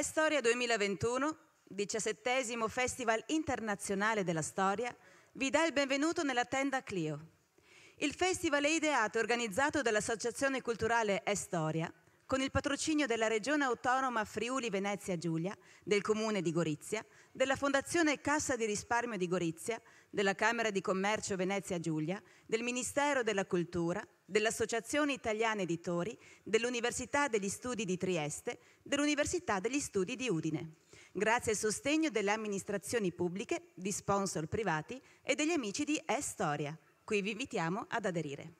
È Storia 2021, diciassettesimo Festival Internazionale della Storia, vi dà il benvenuto nella tenda Clio. Il festival è ideato e organizzato dall'Associazione Culturale È Storia, con il patrocinio della Regione Autonoma Friuli Venezia Giulia, del Comune di Gorizia, della Fondazione Cassa di Risparmio di Gorizia, della Camera di Commercio Venezia Giulia, del Ministero della Cultura, dell'Associazione Italiana Editori, dell'Università degli Studi di Trieste, dell'Università degli Studi di Udine, grazie al sostegno delle amministrazioni pubbliche, di sponsor privati e degli amici di E-Storia, cui vi invitiamo ad aderire.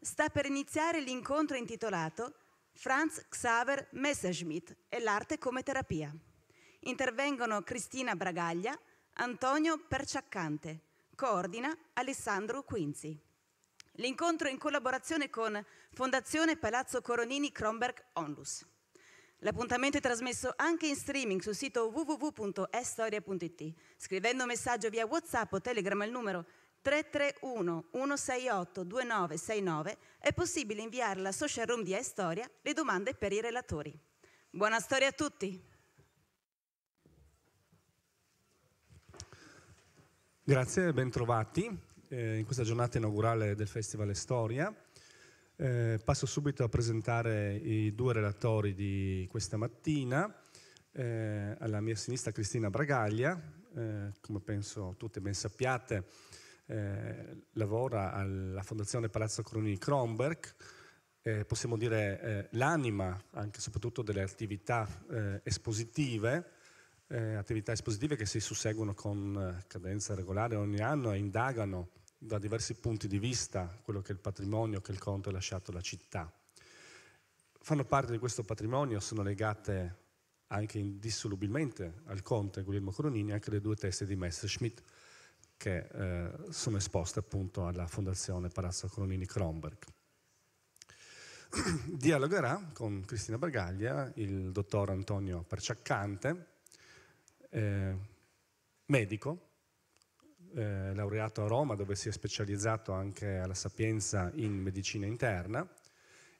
Sta per iniziare l'incontro intitolato Franz Xaver Messerschmidt e l'arte come terapia. Intervengono Cristina Bragaglia, Antonio Perciaccante, coordina Alessandro Quinzi. L'incontro in collaborazione con Fondazione Palazzo Coronini Kronberg Onlus. L'appuntamento è trasmesso anche in streaming sul sito www.estoria.it, scrivendo un messaggio via WhatsApp o Telegram al numero 331 168 2969 è possibile inviare alla social room di Estoria le domande per i relatori. Buona storia a tutti! Grazie, bentrovati eh, in questa giornata inaugurale del Festival Storia. Eh, passo subito a presentare i due relatori di questa mattina. Eh, alla mia sinistra Cristina Bragaglia, eh, come penso tutti ben sappiate, eh, lavora alla Fondazione Palazzo Cruni Kronberg, eh, possiamo dire l'anima anche e soprattutto delle attività espositive eh, attività espositive che si susseguono con eh, cadenza regolare ogni anno e indagano da diversi punti di vista quello che è il patrimonio che il conte ha lasciato alla città. Fanno parte di questo patrimonio, sono legate anche indissolubilmente al conte Guglielmo Coronini anche le due teste di Messerschmitt che eh, sono esposte appunto alla Fondazione Palazzo Coronini Kronberg. Dialogherà con Cristina Bargaglia il dottor Antonio Perciaccante, eh, medico, eh, laureato a Roma dove si è specializzato anche alla Sapienza in medicina interna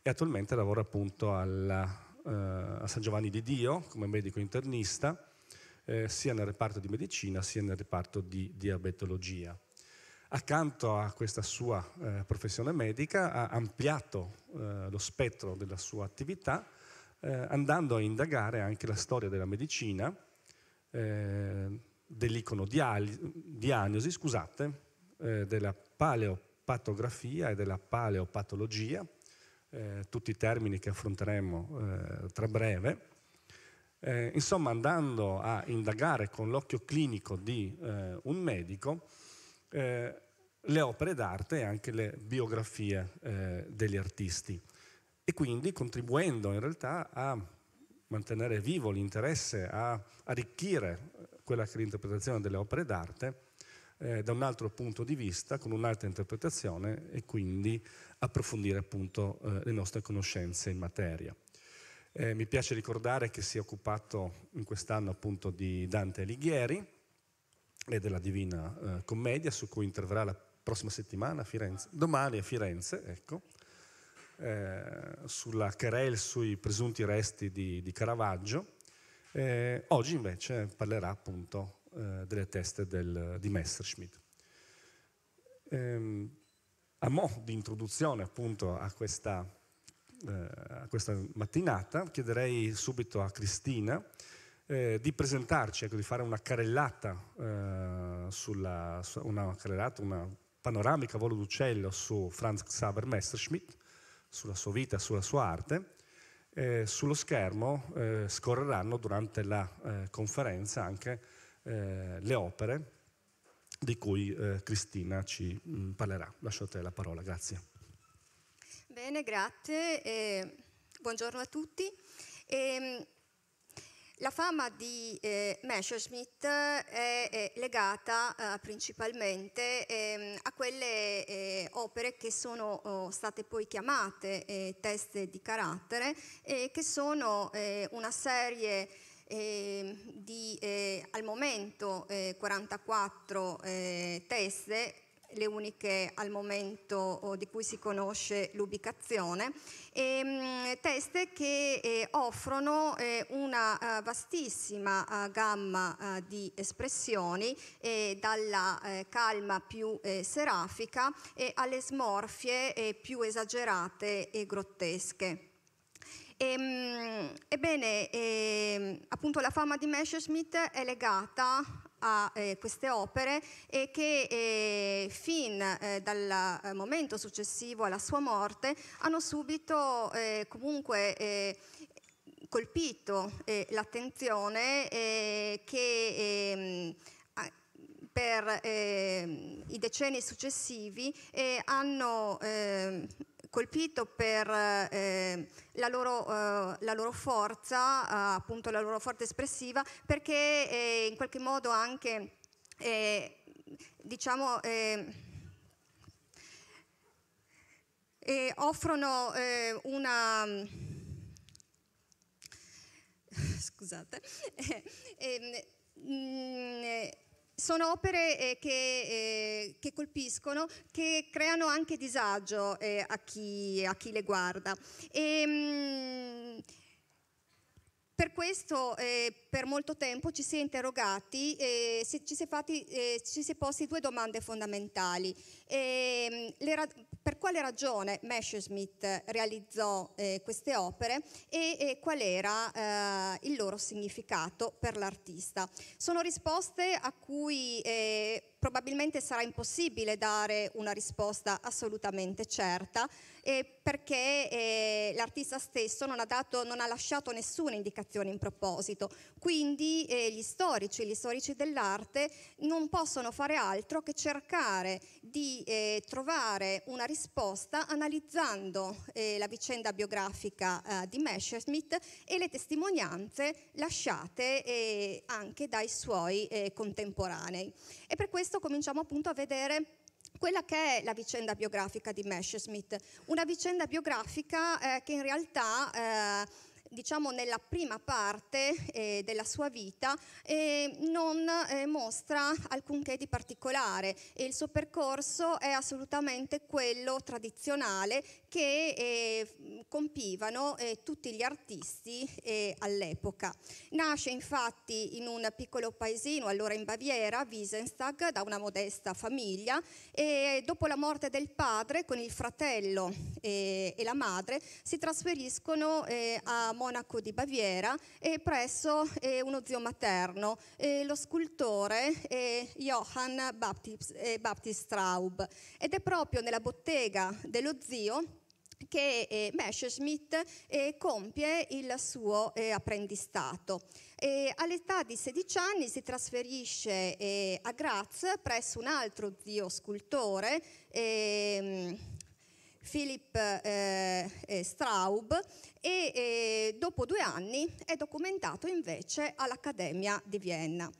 e attualmente lavora appunto alla, eh, a San Giovanni di Dio come medico internista eh, sia nel reparto di medicina sia nel reparto di diabetologia accanto a questa sua eh, professione medica ha ampliato eh, lo spettro della sua attività eh, andando a indagare anche la storia della medicina eh, dell'icono diagnosi, scusate, eh, della paleopatografia e della paleopatologia, eh, tutti i termini che affronteremo eh, tra breve. Eh, insomma, andando a indagare con l'occhio clinico di eh, un medico, le opere d'arte e anche le biografie degli artisti e quindi contribuendo in realtà a mantenere vivo l'interesse a arricchire quella che è l'interpretazione delle opere d'arte eh, da un altro punto di vista, con un'altra interpretazione e quindi approfondire appunto eh, le nostre conoscenze in materia. Eh, mi piace ricordare che si è occupato in quest'anno appunto di Dante Alighieri e della Divina eh, Commedia, su cui interverrà la prossima settimana a Firenze, domani a Firenze, ecco. Eh, sulla querel sui presunti resti di, di Caravaggio. Eh, oggi invece parlerà appunto eh, delle teste del, di Messerschmitt. Ehm, a mo' di introduzione appunto a questa, eh, a questa mattinata chiederei subito a Cristina eh, di presentarci, ecco, di fare una carrellata, eh, sulla, una, carrellata una panoramica volo d'uccello su Franz Xaver Messerschmitt sulla sua vita, sulla sua arte, eh, sullo schermo eh, scorreranno durante la eh, conferenza anche eh, le opere di cui eh, Cristina ci mh, mm, parlerà. Lascio a te la parola, grazie. Bene, grazie e buongiorno a tutti. E, ehm, la fama di eh, Messerschmitt è, eh, è legata eh, principalmente eh, a quelle eh, opere che sono oh, state poi chiamate eh, teste di carattere e che sono eh, una serie ehm, di al momento 44 teste le uniche al momento di cui si conosce l'ubicazione, e, mm, teste che eh, offrono eh, una eh, vastissima gamma di espressioni, dalla calma più serafica alle smorfie più esagerate e grottesche. Ehm, ebbene, ehm, appunto la fama di Messerschmitt è legata a eh, queste opere e che eh, fin eh, dal eh, momento successivo alla sua morte hanno subito eh, comunque eh, colpito l'attenzione che ehm, per ehm, i decenni successivi hanno ehm, colpito per eh, la, loro, eh, la, loro, forza, eh, appunto la loro forza espressiva, perché eh, in qualche modo anche, eh, diciamo, offrono una scusate, ehm, mm, eh, eh, mh, sono opere eh, che, eh, che, colpiscono, che creano anche disagio eh, a, chi, a, chi, le guarda. E, ehm, mh, per questo eh, per molto tempo ci si è interrogati, eh, si, ci, si è fatti, eh, ci, si è posti due domande fondamentali. E, ehm, le, per quale ragione Messerschmitt realizzò eh, queste opere e, e qual era eh, il loro significato per l'artista? Sono risposte a cui eh, probabilmente sarà impossibile dare una risposta assolutamente certa, eh, perché eh, l'artista stesso non ha, dato, non ha, lasciato nessuna indicazione in proposito. Quindi eh, gli storici, gli storici dell'arte non possono fare altro che cercare di eh, trovare una risposta analizzando eh, la vicenda biografica eh, di Messerschmitt e le testimonianze lasciate anche dai suoi contemporanei. E per questo cominciamo appunto a vedere quella che è la vicenda biografica di Messerschmitt, una vicenda biografica eh, che in realtà eh, diciamo nella prima parte eh, della sua vita eh, non eh, mostra alcunché di particolare e il suo percorso è assolutamente quello tradizionale che eh, compivano eh, tutti gli artisti eh, all'epoca. Nasce infatti in un piccolo paesino, allora in Baviera, Wiesenstag, da una modesta famiglia e dopo la morte del padre con il fratello e la madre si trasferiscono a monaco di Baviera e presso eh, uno zio materno, eh, lo scultore eh, Johann Baptist, Baptist Straub. Ed è proprio nella bottega dello zio che eh, Messerschmitt eh, compie il suo eh, apprendistato. E all'età di 16 anni si trasferisce a Graz presso un altro zio scultore, ehm, Philip eh, eh, Straub e eh, dopo due anni è documentato invece all'Accademia di Vienna.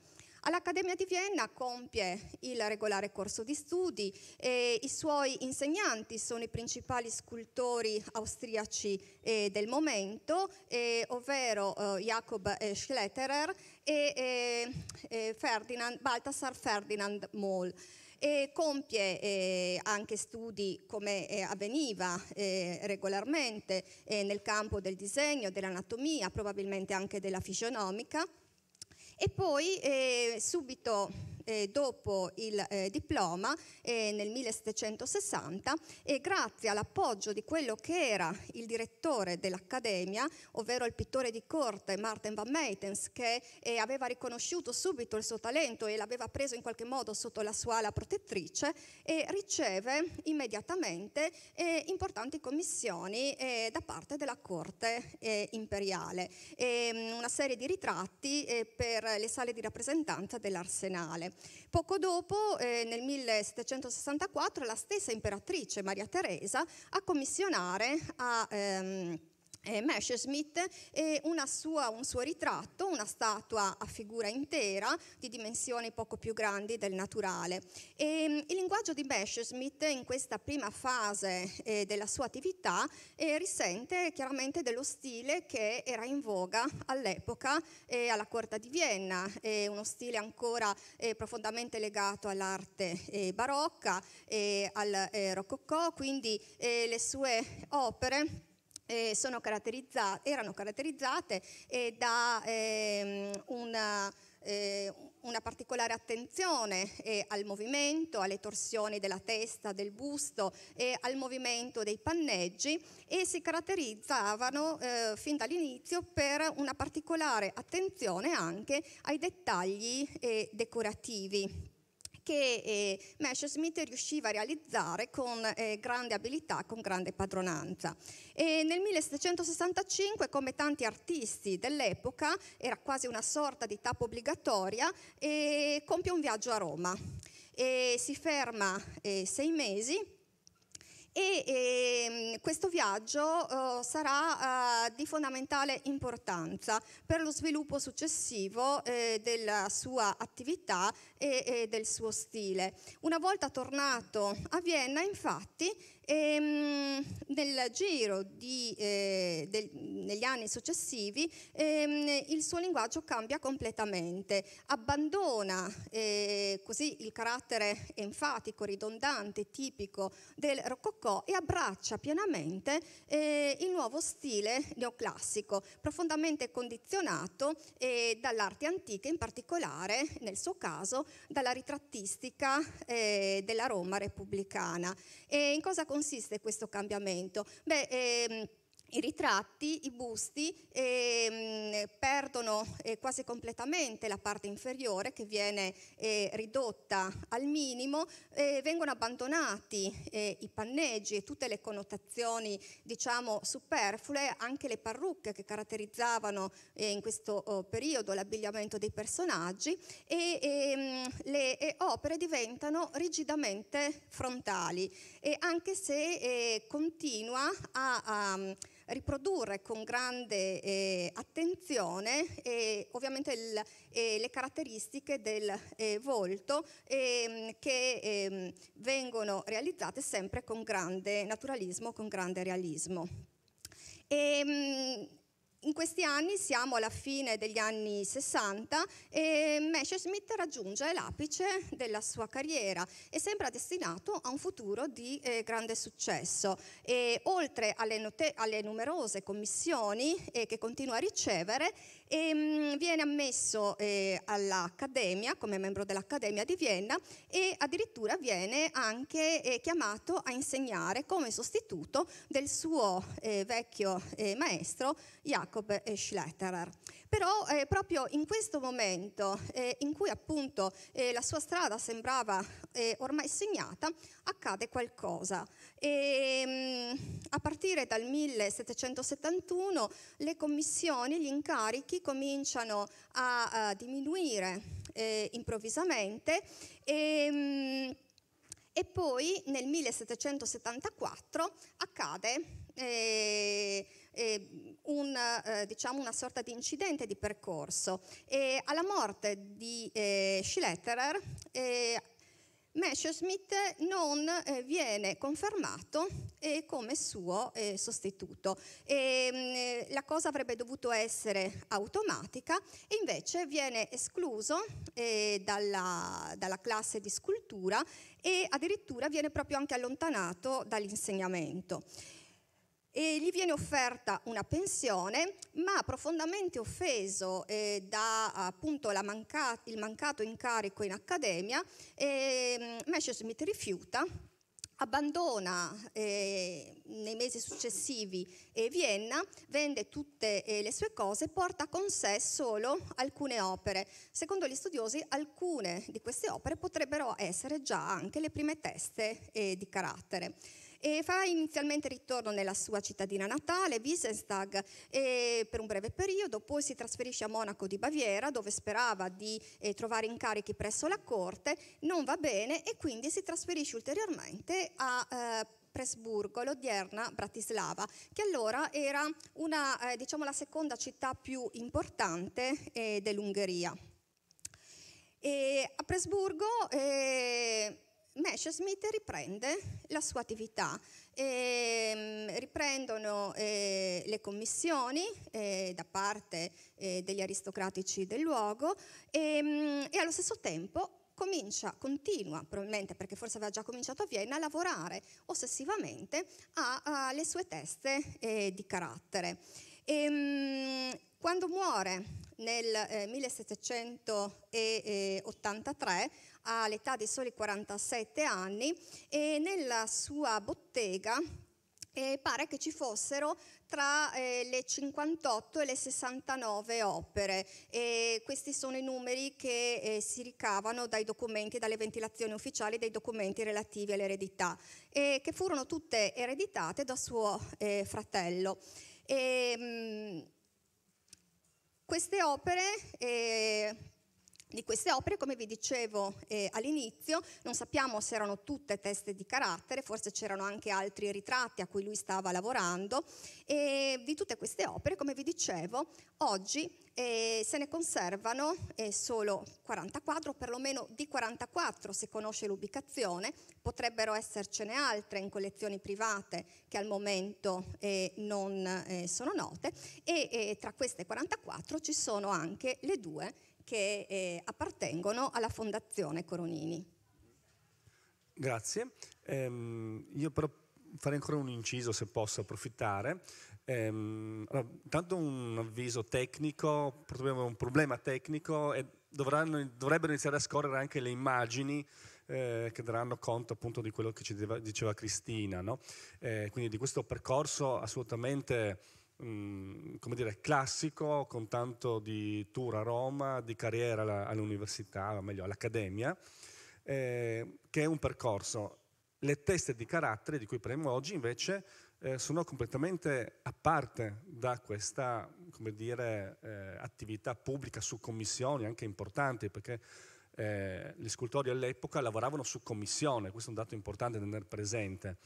All'Accademia di Vienna compie il regolare corso di studi e i suoi insegnanti sono i principali scultori austriaci eh, del momento, eh, ovvero eh, Jacob eh, Schletterer e eh, Ferdinand, Balthasar Ferdinand Moll e compie eh, anche studi come eh, avveniva eh, regolarmente eh, nel campo del disegno, dell'anatomia, probabilmente anche della fisionomica e poi eh, subito eh, dopo il eh, diploma eh, nel 1760 e grazie all'appoggio di quello che era il direttore dell'Accademia, ovvero il pittore di corte Martin van Meitens, che eh, aveva riconosciuto subito il suo talento e l'aveva preso in qualche modo sotto la sua ala protettrice, riceve immediatamente eh, importanti commissioni eh, da parte della corte imperiale, E, ehm, una serie di ritratti per le sale di rappresentanza dell'arsenale. Poco dopo, eh, nel 1764, la stessa imperatrice Maria Teresa a commissionare a... Ehm, eh, Messerschmitt e sua, un suo ritratto, una statua a figura intera di dimensioni poco più grandi del naturale. E, mm, il linguaggio di Messerschmitt in questa prima fase eh, della sua attività eh, risente chiaramente dello stile che era in voga all'epoca eh, alla corte di Vienna, uno stile ancora eh, profondamente legato all'arte eh, barocca e eh, al rococò, quindi le sue opere eh, caratterizzate, erano caratterizzate eh, da ehm, una, eh, una, particolare attenzione eh, al movimento, alle torsioni della testa, del busto e al movimento dei panneggi e si caratterizzavano eh, fin dall'inizio per una particolare attenzione anche ai dettagli eh, decorativi che eh, Messerschmitt riusciva a realizzare con eh, grande abilità, con grande padronanza. E nel 1765, come tanti artisti dell'epoca, era quasi una sorta di tappa obbligatoria, e compie un viaggio a Roma. E si ferma eh, sei mesi e, e ehm, questo viaggio eh, sarà eh, di fondamentale importanza per lo sviluppo successivo eh, della sua attività e, e del suo stile. Una volta tornato a Vienna infatti e, ehm, nel giro di, eh, del, negli anni successivi ehm, il suo linguaggio cambia completamente, abbandona eh, così il carattere enfatico, ridondante, tipico del rococò e abbraccia pienamente eh, il nuovo stile neoclassico, profondamente condizionato eh, dall'arte antica, in particolare nel suo caso dalla ritrattistica eh, della Roma repubblicana. E in cosa consiste consiste questo cambiamento? Beh, ehm, i ritratti, i busti ehm, perdono eh, quasi completamente la parte inferiore che viene eh, ridotta al minimo, eh, vengono abbandonati eh, i panneggi e tutte le connotazioni diciamo superflue, anche le parrucche che caratterizzavano eh, in questo oh, periodo l'abbigliamento dei personaggi e ehm, le eh, opere diventano rigidamente frontali e anche se eh, continua a, a, mm, riprodurre con grande eh, attenzione eh, ovviamente il, eh, le caratteristiche del eh, volto ehm, che ehm, vengono realizzate sempre con grande naturalismo, con grande realismo. E, ehm, in questi anni siamo alla fine degli anni 60 e Messerschmitt raggiunge l'apice della sua carriera e sembra destinato a un futuro di eh, grande successo. E, oltre alle, alle, numerose commissioni eh, che continua a ricevere, ehm, viene ammesso eh, all'Accademia come membro dell'Accademia di Vienna e addirittura viene anche eh, chiamato a insegnare come sostituto del suo eh, vecchio eh, maestro Jacob Jacob Schletterer. Però eh, proprio in questo momento eh, in cui appunto eh, la sua strada sembrava eh, ormai segnata, accade qualcosa. E, ehm, a partire dal 1771 le commissioni, gli incarichi cominciano a, a diminuire eh, improvvisamente e, ehm, e poi nel 1774 accade eh, eh, un, eh, diciamo una sorta di incidente di percorso e alla morte di eh, Schletterer eh, Messerschmitt non eh, viene confermato eh, come suo eh, sostituto. E, mh, mm, eh, la cosa avrebbe dovuto essere automatica e invece viene escluso eh, dalla, dalla, classe di scultura e addirittura viene proprio anche allontanato dall'insegnamento e gli viene offerta una pensione, ma profondamente offeso eh, da appunto, manca- il mancato incarico in accademia, eh, Messerschmitt rifiuta, abbandona eh, nei mesi successivi eh, Vienna, vende tutte eh, le sue cose, e porta con sé solo alcune opere. Secondo gli studiosi alcune di queste opere potrebbero essere già anche le prime teste eh, di carattere e fa inizialmente ritorno nella sua cittadina natale, Wiesenstag, per un breve periodo, poi si trasferisce a Monaco di Baviera dove sperava di eh, trovare incarichi presso la corte, non va bene e quindi si trasferisce ulteriormente a... Eh, Presburgo, l'odierna Bratislava, che allora era una, eh, diciamo, la seconda città più importante eh, dell'Ungheria. E a Presburgo eh, Mesh Smith riprende la sua attività, ehm, riprendono eh, le commissioni eh, da parte eh, degli aristocratici del luogo ehm, e allo stesso tempo comincia, continua probabilmente perché forse aveva già cominciato a Vienna a lavorare ossessivamente alle sue teste di carattere. Ehm, quando muore nel eh, 1783 all'età di soli 47 anni e nella sua bottega eh, pare che ci fossero tra eh, le 58 e le 69 opere. E questi sono i numeri che eh, si ricavano dai documenti, dalle ventilazioni ufficiali, dei documenti relativi all'eredità, e che furono tutte ereditate da suo eh, fratello. E, ehm, mh, queste opere eh, di queste opere, come vi dicevo eh, all'inizio, non sappiamo se erano tutte teste di carattere, forse c'erano anche altri ritratti a cui lui stava lavorando e di tutte queste opere, come vi dicevo, oggi eh, se ne conservano eh, solo 44, perlomeno di 44 si conosce l'ubicazione, potrebbero essercene altre in collezioni private che al momento eh, non eh, sono note e eh, tra queste 44 ci sono anche le due che eh, appartengono alla Fondazione Coronini. Grazie. Ehm, io però farei ancora un inciso se posso approfittare. Ehm, allora, tanto un avviso tecnico, abbiamo un problema tecnico e dovranno, dovrebbero iniziare a scorrere anche le immagini eh, che daranno conto appunto di quello che ci diceva, Cristina, no? eh, quindi di questo percorso assolutamente Mm, come dire, classico, con tanto di tour a Roma, di carriera all'università, o meglio all'accademia, eh, che è un percorso. Le teste di carattere di cui parliamo oggi invece eh, sono completamente a parte da questa dire, eh, attività pubblica su commissioni, anche importanti, perché eh, gli scultori all'epoca lavoravano su commissione, questo è un dato importante da tenere presente,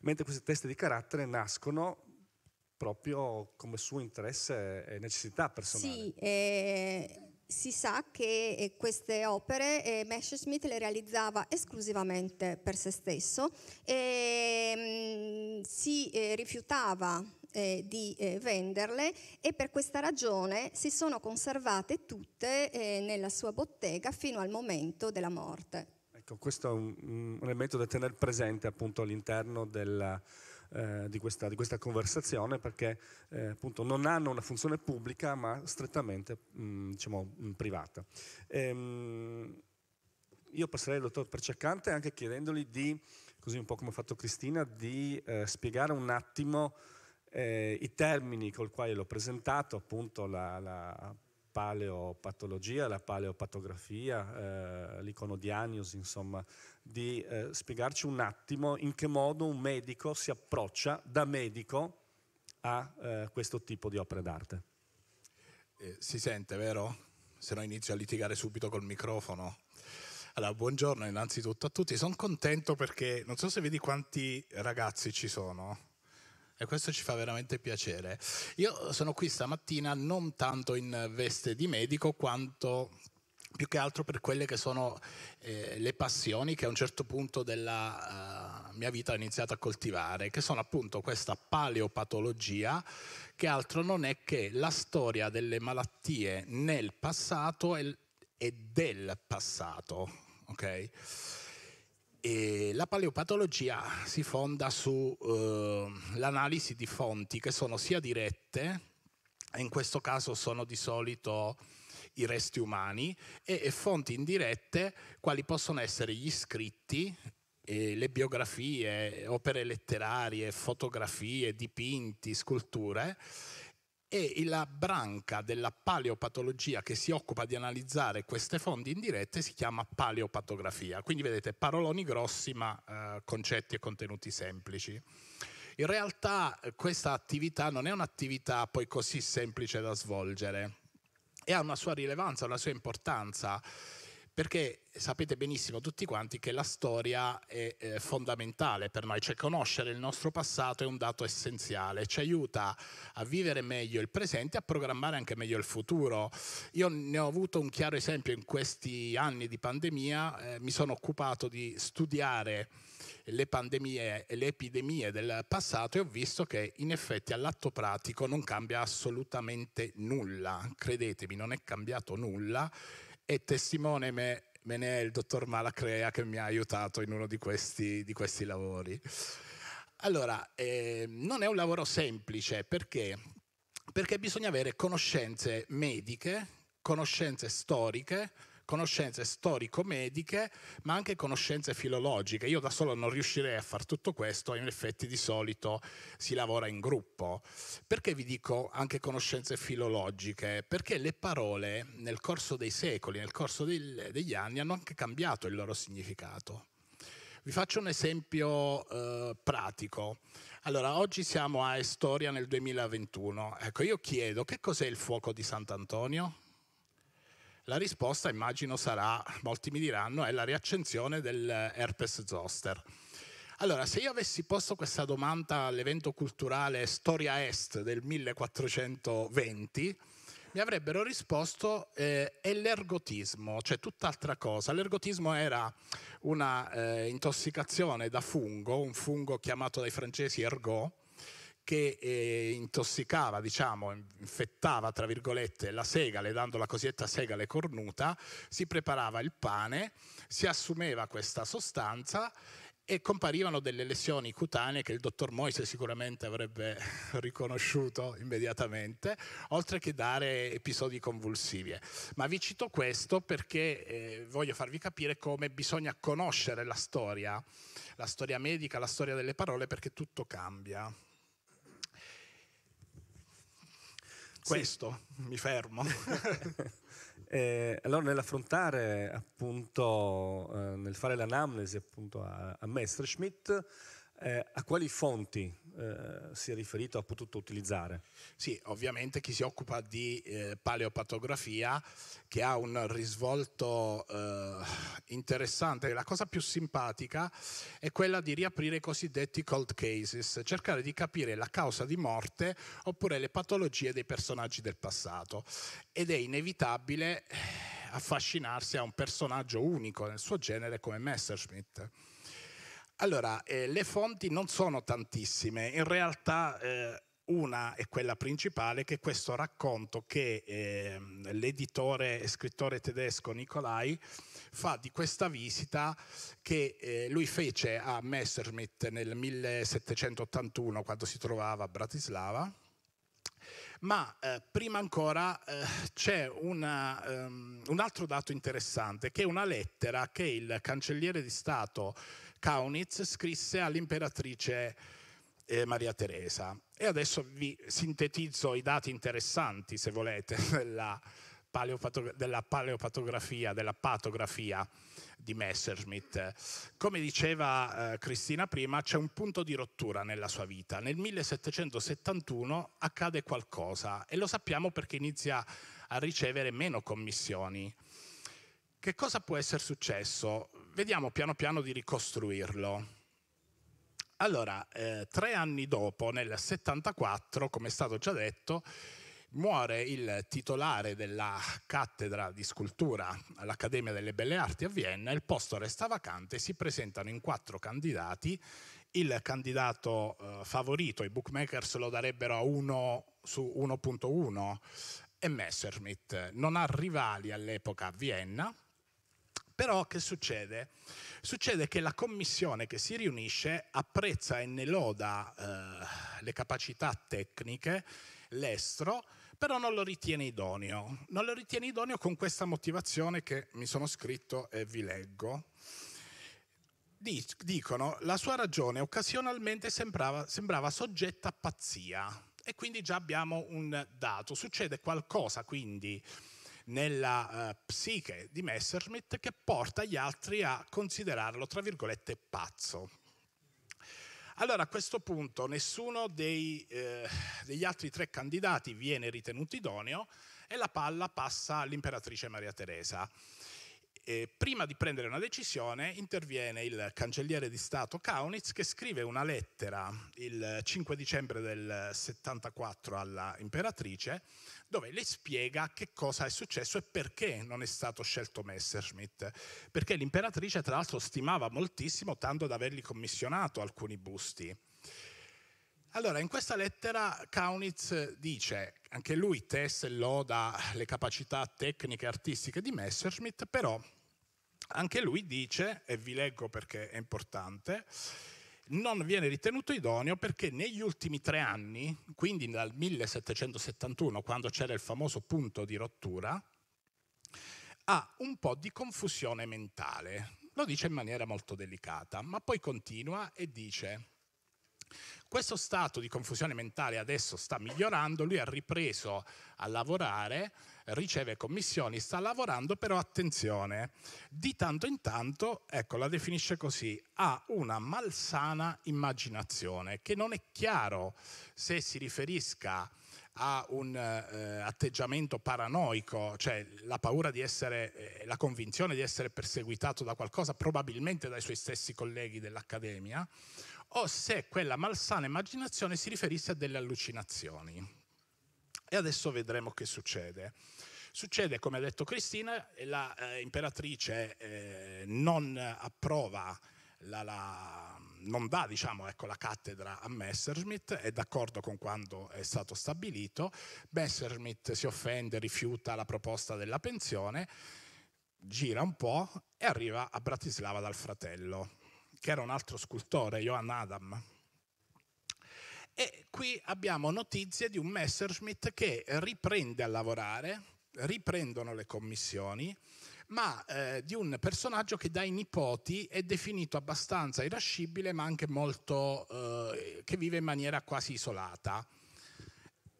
mentre queste teste di carattere nascono proprio come suo interesse e necessità personale. Sì, eh, si sa che eh, queste opere eh, Messerschmitt le realizzava esclusivamente per se stesso e mh, mm, si eh, rifiutava eh, di eh, venderle e per questa ragione si sono conservate tutte eh, nella sua bottega fino al momento della morte. Ecco, questo è un, un elemento da tenere presente appunto all'interno della, eh, di, questa, di, questa, conversazione perché eh, appunto non hanno una funzione pubblica ma strettamente mh, diciamo, mh, privata. Ehm, io passerei al dottor Perciaccante anche chiedendogli di, così un po' come ha fatto Cristina, di eh, spiegare un attimo eh, i termini col quale l'ho presentato, appunto la, la paleopatologia, la paleopatografia, eh, l'iconodiagnosi, insomma, di eh, spiegarci un attimo in che modo un medico si approccia da medico a eh, questo tipo di opere d'arte. Eh, si sente, vero? Se no inizio a litigare subito col microfono. Allora, buongiorno innanzitutto a tutti. Sono contento perché non so se vedi quanti ragazzi ci sono e questo ci fa veramente piacere. Io sono qui stamattina non tanto in veste di medico quanto più che altro per quelle che sono eh, le passioni che a un certo punto della uh, mia vita ho iniziato a coltivare, che sono appunto questa paleopatologia, che altro non è che la storia delle malattie nel passato e, e del passato. Okay? E la paleopatologia si fonda sull'analisi ehm, eh, di fonti che sono sia dirette, e in questo caso sono di solito i resti umani, e, e fonti indirette, quali possono essere gli scritti, eh, le biografie, opere letterarie, fotografie, dipinti, sculture e la branca della paleopatologia che si occupa di analizzare queste fonti indirette si chiama paleopatografia. Quindi vedete paroloni grossi ma eh, concetti e contenuti semplici. In realtà questa attività non è un'attività poi così semplice da svolgere e ha una sua rilevanza, una sua importanza perché sapete benissimo tutti quanti che la storia è eh, fondamentale per noi, cioè conoscere il nostro passato è un dato essenziale, ci aiuta a vivere meglio il presente e a programmare anche meglio il futuro. Io ne ho avuto un chiaro esempio in questi anni di pandemia, eh, mi sono occupato di studiare le pandemie e le epidemie del passato e ho visto che in effetti all'atto pratico non cambia assolutamente nulla, credetemi, non è cambiato nulla e testimone me, me ne è il dottor Malacrea che mi ha aiutato in uno di questi, di questi lavori. Allora, eh, non è un lavoro semplice perché? perché bisogna avere conoscenze mediche, conoscenze storiche, conoscenze storico-mediche, ma anche conoscenze filologiche. Io da solo non riuscirei a fare tutto questo, in effetti di solito si lavora in gruppo. Perché vi dico anche conoscenze filologiche? Perché le parole nel corso dei secoli, nel corso degli anni, hanno anche cambiato il loro significato. Vi faccio un esempio eh, pratico. Allora, oggi siamo a Estoria nel 2021. Ecco, io chiedo che cos'è il fuoco di Sant'Antonio? La risposta immagino sarà, molti mi diranno, è la riaccensione del eh, herpes zoster. Allora, se io avessi posto questa domanda all'evento culturale Storia Est del 1420, mi avrebbero risposto eh, è l'ergotismo, cioè tutt'altra cosa. L'ergotismo era una eh, intossicazione da fungo, un fungo chiamato dai francesi ergot, che eh, intossicava, diciamo, infettava, tra virgolette, la segale, dando la cosiddetta segale cornuta, si preparava il pane, si assumeva questa sostanza e comparivano delle lesioni cutanee che il dottor Moise sicuramente avrebbe riconosciuto immediatamente, oltre che dare episodi convulsivi. Ma vi cito questo perché eh, voglio farvi capire come bisogna conoscere la storia, la storia medica, la storia delle parole, perché tutto cambia. Questo, sì. mi fermo. eh, allora nell'affrontare appunto, eh, nel fare l'anamnesi appunto a, a Messerschmitt, eh, a quali fonti eh, si è riferito ha potuto utilizzare. Sì, ovviamente chi si occupa di eh, paleopatografia che ha un risvolto eh, interessante, la cosa più simpatica è quella di riaprire i cosiddetti cold cases, cercare di capire la causa di morte oppure le patologie dei personaggi del passato ed è inevitabile eh, affascinarsi a un personaggio unico nel suo genere come Messerschmitt. Allora, eh, le fonti non sono tantissime, in realtà eh, una è quella principale che è questo racconto che eh, l'editore e scrittore tedesco Nicolai fa di questa visita che eh, lui fece a Messerschmitt nel 1781 quando si trovava a Bratislava. Ma eh, prima ancora eh, c'è una, um, un altro dato interessante che è una lettera che il cancelliere di Stato Kaunitz scrisse all'imperatrice eh, Maria Teresa. E adesso vi sintetizzo i dati interessanti, se volete, della, paleopato- della paleopatografia, della patografia di Messerschmitt. Come diceva eh, Cristina prima, c'è un punto di rottura nella sua vita. Nel 1771 accade qualcosa e lo sappiamo perché inizia a ricevere meno commissioni. Che cosa può essere successo? vediamo piano piano di ricostruirlo. Allora, eh, tre anni dopo, nel 74, come è stato già detto, muore il titolare della cattedra di scultura all'Accademia delle Belle Arti a Vienna, il posto resta vacante, si presentano in quattro candidati, il candidato eh, favorito, i bookmakers lo darebbero a 1 su 1.1, è Messerschmitt, non ha rivali all'epoca a Vienna, però che succede? Succede che la commissione che si riunisce apprezza e ne loda eh, le capacità tecniche, l'estro, però non lo ritiene idoneo. Non lo ritiene idoneo con questa motivazione che mi sono scritto e vi leggo. Dicono, la sua ragione occasionalmente sembrava, sembrava soggetta a pazzia e quindi già abbiamo un dato. Succede qualcosa quindi nella uh, psiche di Messerschmitt che porta gli altri a considerarlo, tra virgolette, pazzo. Allora, a questo punto nessuno dei, eh, degli altri tre candidati viene ritenuto idoneo e la palla passa all'imperatrice Maria Teresa eh, prima di prendere una decisione interviene il cancelliere di Stato Kaunitz che scrive una lettera il 5 dicembre del 74 alla imperatrice dove le spiega che cosa è successo e perché non è stato scelto Messerschmitt, perché l'imperatrice tra l'altro stimava moltissimo tanto da avergli commissionato alcuni busti. Allora, in questa lettera Kaunitz dice, anche lui testa e loda le capacità tecniche e artistiche di Messerschmitt, però anche lui dice, e vi leggo perché è importante, non viene ritenuto idoneo perché negli ultimi tre anni, quindi dal 1771, quando c'era il famoso punto di rottura, ha un po' di confusione mentale. Lo dice in maniera molto delicata, ma poi continua e dice questo stato di confusione mentale adesso sta migliorando, lui ha ripreso a lavorare, riceve commissioni, sta lavorando, però attenzione, di tanto in tanto, ecco, la definisce così, ha una malsana immaginazione, che non è chiaro se si riferisca a un eh, atteggiamento paranoico, cioè la paura di essere, eh, la convinzione di essere perseguitato da qualcosa, probabilmente dai suoi stessi colleghi dell'Accademia, o se quella malsana immaginazione si riferisse a delle allucinazioni. E adesso vedremo che succede. Succede, come ha detto Cristina, l'imperatrice eh, eh, non approva la, la, non dà diciamo, ecco, la cattedra a Messerschmitt, è d'accordo con quanto è stato stabilito, Messerschmitt si offende, rifiuta la proposta della pensione, gira un po' e arriva a Bratislava dal fratello che era un altro scultore, Johann Adam. E qui abbiamo notizie di un Messerschmitt che riprende a lavorare, riprendono le commissioni, ma eh, di un personaggio che dai nipoti è definito abbastanza irascibile, ma anche molto eh, che vive in maniera quasi isolata.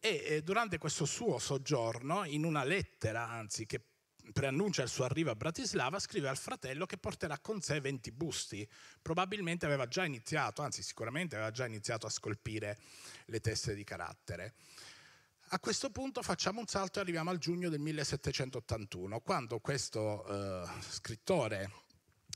E eh, durante questo suo soggiorno, in una lettera, anzi, che preannuncia il suo arrivo a Bratislava, scrive al fratello che porterà con sé 20 busti. Probabilmente aveva già iniziato, anzi sicuramente aveva già iniziato a scolpire le teste di carattere. A questo punto facciamo un salto e arriviamo al giugno del 1781, quando questo eh, scrittore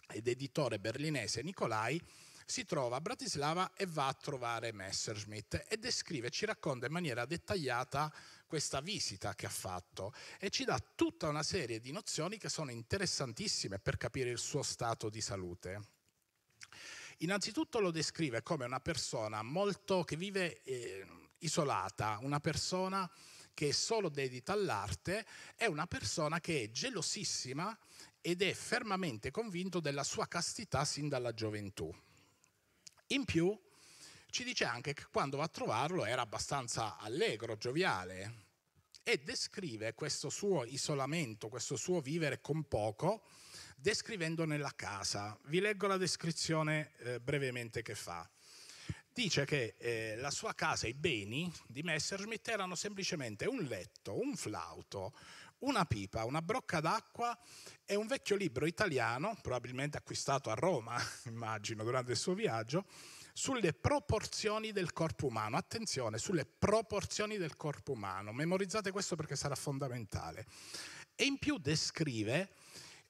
ed editore berlinese Nicolai si trova a Bratislava e va a trovare Messerschmitt e descrive, ci racconta in maniera dettagliata questa visita che ha fatto e ci dà tutta una serie di nozioni che sono interessantissime per capire il suo stato di salute. Innanzitutto lo descrive come una persona molto che vive eh, isolata, una persona che è solo dedita all'arte, è una persona che è gelosissima ed è fermamente convinto della sua castità sin dalla gioventù. In più ci dice anche che quando va a trovarlo era abbastanza allegro, gioviale, e descrive questo suo isolamento, questo suo vivere con poco, descrivendone la casa. Vi leggo la descrizione eh, brevemente che fa. Dice che eh, la sua casa, i beni di Messerschmitt erano semplicemente un letto, un flauto, una pipa, una brocca d'acqua e un vecchio libro italiano, probabilmente acquistato a Roma, immagino, durante il suo viaggio, sulle proporzioni del corpo umano. Attenzione, sulle proporzioni del corpo umano. Memorizzate questo perché sarà fondamentale. E in più descrive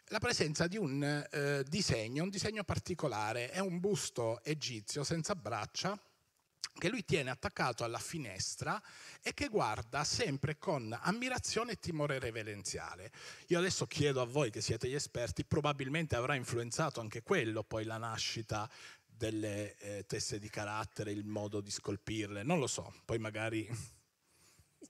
la presenza di un eh, disegno, un disegno particolare. È un busto egizio senza braccia che lui tiene attaccato alla finestra e che guarda sempre con ammirazione e timore reverenziale. Io adesso chiedo a voi che siete gli esperti, probabilmente avrà influenzato anche quello poi la nascita delle eh, teste di carattere, il modo di scolpirle, non lo so, poi magari...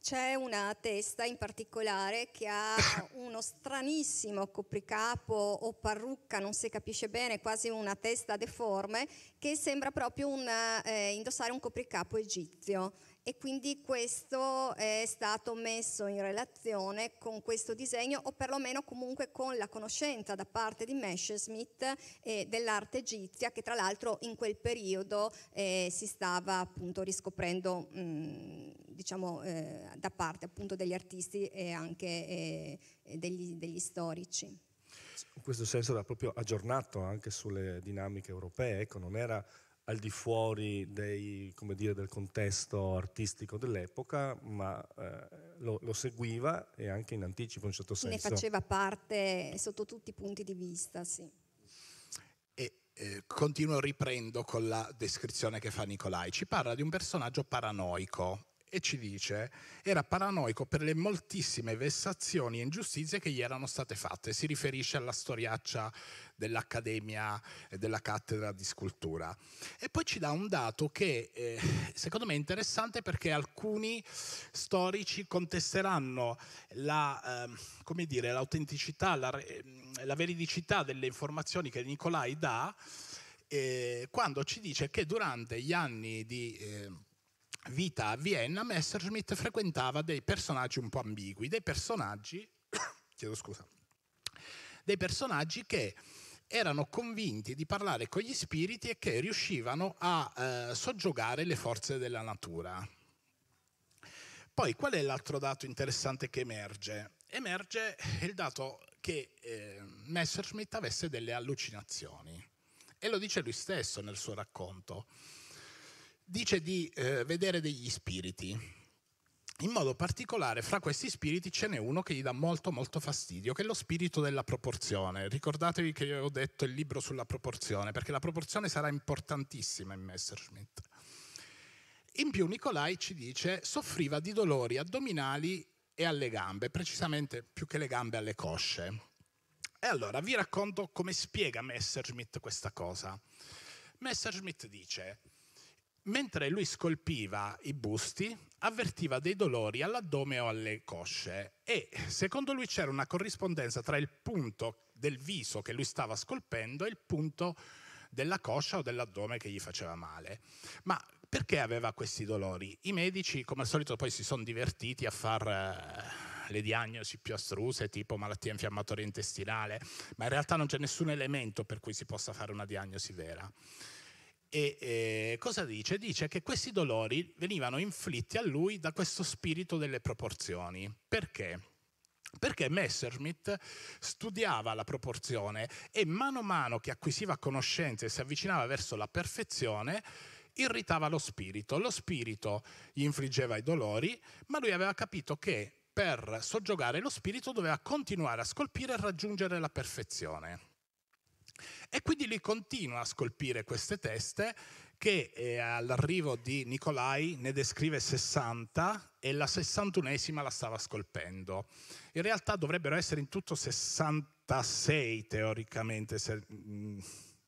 C'è una testa in particolare che ha uno stranissimo copricapo o parrucca, non si capisce bene, quasi una testa deforme, che sembra proprio un, eh, indossare un copricapo egizio e quindi questo eh, è stato messo in relazione con questo disegno o perlomeno comunque con la conoscenza da parte di Messerschmitt eh, dell'arte egizia che tra l'altro in quel periodo eh, si stava appunto riscoprendo mh, diciamo eh, da parte appunto degli artisti e anche eh, degli, degli storici. In questo senso era proprio aggiornato anche sulle dinamiche europee, ecco, non era al di fuori dei, dire, del contesto artistico dell'epoca, ma eh, lo, lo, seguiva e anche in anticipo in un certo senso. Ne faceva parte sotto tutti i punti di vista, sì. eh, continuo, riprendo con la descrizione che fa Nicolai. Ci parla di un personaggio paranoico, e ci dice era paranoico per le moltissime vessazioni e ingiustizie che gli erano state fatte. Si riferisce alla storiaccia dell'Accademia e della cattedra di scultura. E poi ci dà un dato che eh, secondo me è interessante perché alcuni storici contesteranno la, eh, dire, l'autenticità, la, ehm, la veridicità delle informazioni che Nicolai dà eh, quando ci dice che durante gli anni di ehm, vita a Vienna, Messerschmitt frequentava dei personaggi un po' ambigui, dei personaggi, chiedo scusa, dei personaggi che erano convinti di parlare con gli spiriti e che riuscivano a eh, soggiogare le forze della natura. Poi qual è l'altro dato interessante che emerge? Emerge il dato che eh, Messerschmitt avesse delle allucinazioni e lo dice lui stesso nel suo racconto dice di eh, vedere degli spiriti. In modo particolare, fra questi spiriti ce n'è uno che gli dà molto molto fastidio, che è lo spirito della proporzione. Ricordatevi che io ho detto il libro sulla proporzione, perché la proporzione sarà importantissima in Messerschmitt. In più Nicolai ci dice soffriva di dolori addominali e alle gambe, precisamente più che le gambe alle cosce. E allora vi racconto come spiega Messerschmitt questa cosa. Messerschmitt dice Mentre lui scolpiva i busti, avvertiva dei dolori all'addome o alle cosce e secondo lui c'era una corrispondenza tra il punto del viso che lui stava scolpendo e il punto della coscia o dell'addome che gli faceva male. Ma perché aveva questi dolori? I medici, come al solito, poi si sono divertiti a far eh, le diagnosi più astruse, tipo malattia infiammatoria intestinale, ma in realtà non c'è nessun elemento per cui si possa fare una diagnosi vera. E eh, cosa dice? Dice che questi dolori venivano inflitti a lui da questo spirito delle proporzioni. Perché? Perché Messerschmitt studiava la proporzione e mano a mano che acquisiva conoscenze e si avvicinava verso la perfezione, irritava lo spirito. Lo spirito gli infliggeva i dolori, ma lui aveva capito che per soggiogare lo spirito doveva continuare a scolpire e raggiungere la perfezione. E quindi lui continua a scolpire queste teste che eh, all'arrivo di Nicolai ne descrive 60 e la 61esima la stava scolpendo. In realtà dovrebbero essere in tutto 66 teoricamente, se, mh, mm,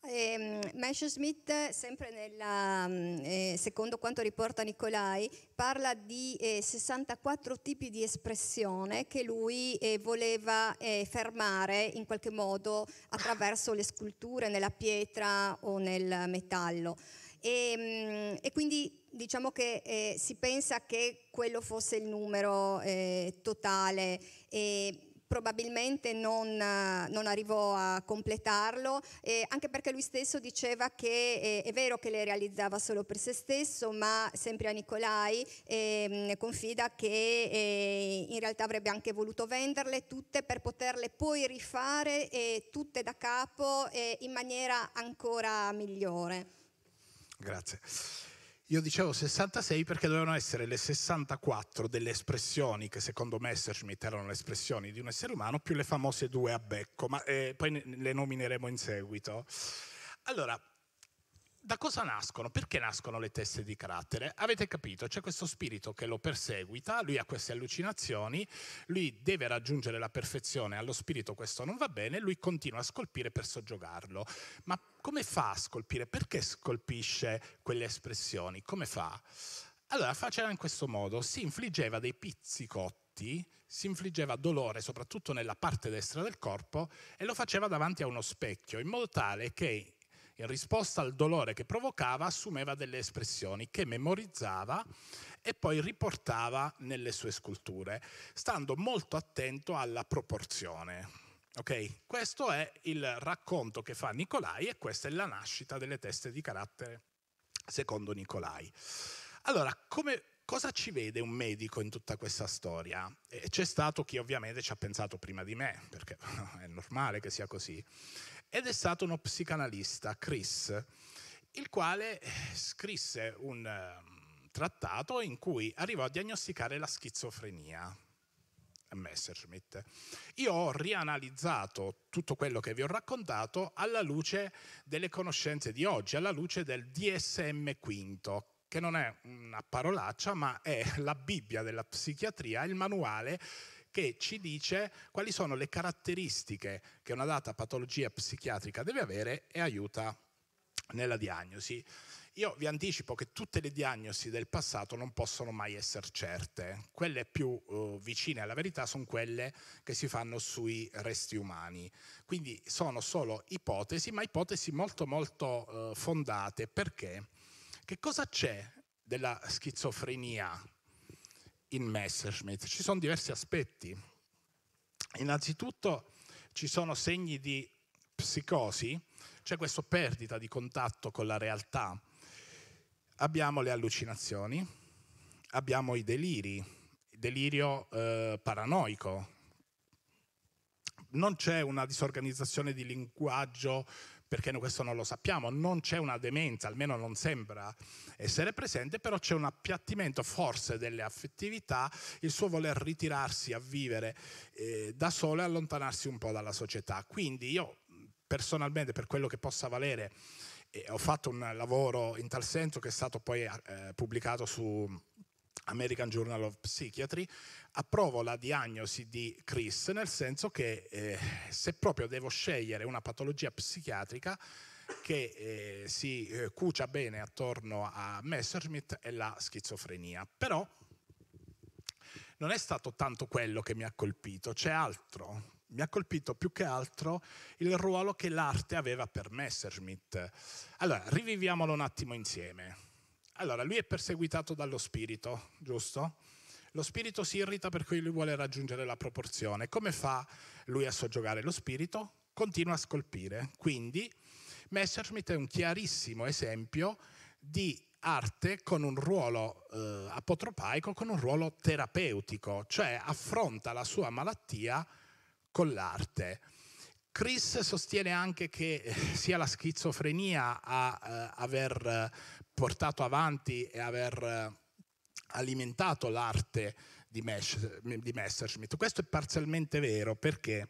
eh, Messerschmitt, sempre nella, mm, eh, secondo quanto riporta Nicolai, parla di eh, 64 tipi di espressione che lui eh, voleva eh, fermare in qualche modo attraverso le sculture nella pietra o nel metallo. E, ehm, e, quindi diciamo che eh, si pensa che quello fosse il numero eh, totale. E probabilmente non, eh, non, arrivò a completarlo, eh, anche perché lui stesso diceva che eh, è vero che le realizzava solo per se stesso, ma sempre a Nicolai eh, confida che eh, in realtà avrebbe anche voluto venderle tutte per poterle poi rifare eh, tutte da capo in maniera ancora migliore. Grazie. Io dicevo 66 perché dovevano essere le 64 delle espressioni che secondo Messerschmitt erano le espressioni di un essere umano più le famose due a becco, ma eh, poi le nomineremo in seguito. Allora, da cosa nascono? Perché nascono le teste di carattere? Avete capito, c'è questo spirito che lo perseguita, lui ha queste allucinazioni, lui deve raggiungere la perfezione, allo spirito questo non va bene, lui continua a scolpire per soggiogarlo. Ma come fa a scolpire? Perché scolpisce quelle espressioni? Come fa? Allora faceva in questo modo, si infliggeva dei pizzicotti, si infliggeva dolore soprattutto nella parte destra del corpo e lo faceva davanti a uno specchio in modo tale che in risposta al dolore che provocava assumeva delle espressioni che memorizzava e poi riportava nelle sue sculture, stando molto attento alla proporzione. Okay? Questo è il racconto che fa Nicolai e questa è la nascita delle teste di carattere secondo Nicolai. Allora, come cosa ci vede un medico in tutta questa storia? E c'è stato chi ovviamente ci ha pensato prima di me, perché è normale che sia così ed è stato uno psicanalista, Chris, il quale eh, scrisse un ehm, trattato in cui arrivò a diagnosticare la schizofrenia. Messerschmitt. Io ho rianalizzato tutto quello che vi ho raccontato alla luce delle conoscenze di oggi, alla luce del dsm V, che non è una parolaccia, ma è la Bibbia della psichiatria, il manuale che ci dice quali sono le caratteristiche che una data patologia psichiatrica deve avere e aiuta nella diagnosi. Io vi anticipo che tutte le diagnosi del passato non possono mai essere certe. Quelle più eh, vicine alla verità sono quelle che si fanno sui resti umani. Quindi sono solo ipotesi, ma ipotesi molto molto eh, fondate. Perché? Che cosa c'è della schizofrenia in Messerschmitt. Ci sono diversi aspetti. Innanzitutto ci sono segni di psicosi, c'è cioè questa perdita di contatto con la realtà. Abbiamo le allucinazioni, abbiamo i deliri, delirio eh, paranoico. Non c'è una disorganizzazione di linguaggio perché questo non lo sappiamo, non c'è una demenza, almeno non sembra essere presente, però c'è un appiattimento forse delle affettività, il suo voler ritirarsi a vivere eh, da solo e allontanarsi un po' dalla società. Quindi io personalmente per quello che possa valere eh, ho fatto un lavoro in tal senso che è stato poi eh, pubblicato su American Journal of Psychiatry, approvo la diagnosi di Chris nel senso che eh, se proprio devo scegliere una patologia psichiatrica che eh, si eh, cucia bene attorno a Messerschmitt è la schizofrenia. Però non è stato tanto quello che mi ha colpito, c'è altro. Mi ha colpito più che altro il ruolo che l'arte aveva per Messerschmitt. Allora, riviviamolo un attimo insieme. Allora, lui è perseguitato dallo spirito, giusto? Lo spirito si irrita per cui lui vuole raggiungere la proporzione. Come fa lui a soggiogare lo spirito? Continua a scolpire. Quindi Messerschmitt è un chiarissimo esempio di arte con un ruolo eh, apotropaico, con un ruolo terapeutico, cioè affronta la sua malattia con l'arte. Chris sostiene anche che eh, sia la schizofrenia a eh, aver eh, portato avanti e aver eh, alimentato l'arte di, Messerschmitt. Questo è parzialmente vero perché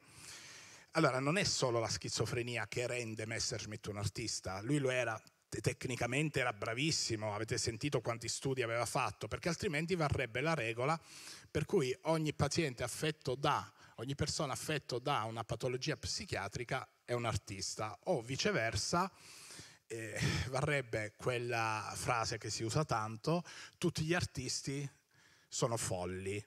allora, non è solo la schizofrenia che rende Messerschmitt un artista, lui lo era tecnicamente era bravissimo, avete sentito quanti studi aveva fatto, perché altrimenti varrebbe la regola per cui ogni paziente affetto da, ogni persona affetto da una patologia psichiatrica è un artista o viceversa eh, varrebbe quella frase che si usa tanto, tutti gli artisti sono folli.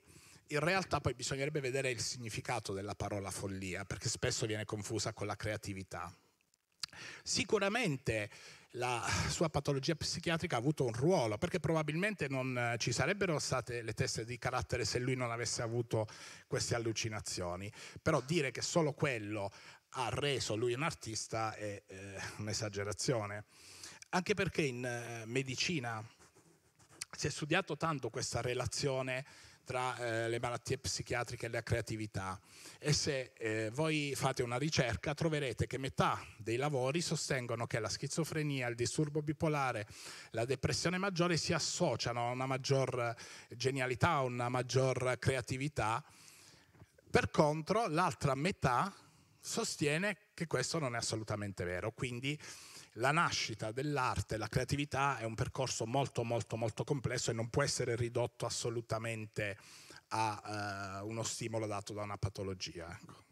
In realtà poi bisognerebbe vedere il significato della parola follia, perché spesso viene confusa con la creatività. Sicuramente la sua patologia psichiatrica ha avuto un ruolo, perché probabilmente non eh, ci sarebbero state le teste di carattere se lui non avesse avuto queste allucinazioni. Però dire che solo quello ha reso lui un artista è eh, un'esagerazione. Anche perché in eh, medicina si è studiato tanto questa relazione tra eh, le malattie psichiatriche e la creatività e se eh, voi fate una ricerca troverete che metà dei lavori sostengono che la schizofrenia, il disturbo bipolare, la depressione maggiore si associano a una maggior eh, genialità, a una maggior creatività. Per contro, l'altra metà sostiene che questo non è assolutamente vero. Quindi la nascita dell'arte, la creatività è un percorso molto molto molto complesso e non può essere ridotto assolutamente a eh, uno stimolo dato da una patologia. Ecco.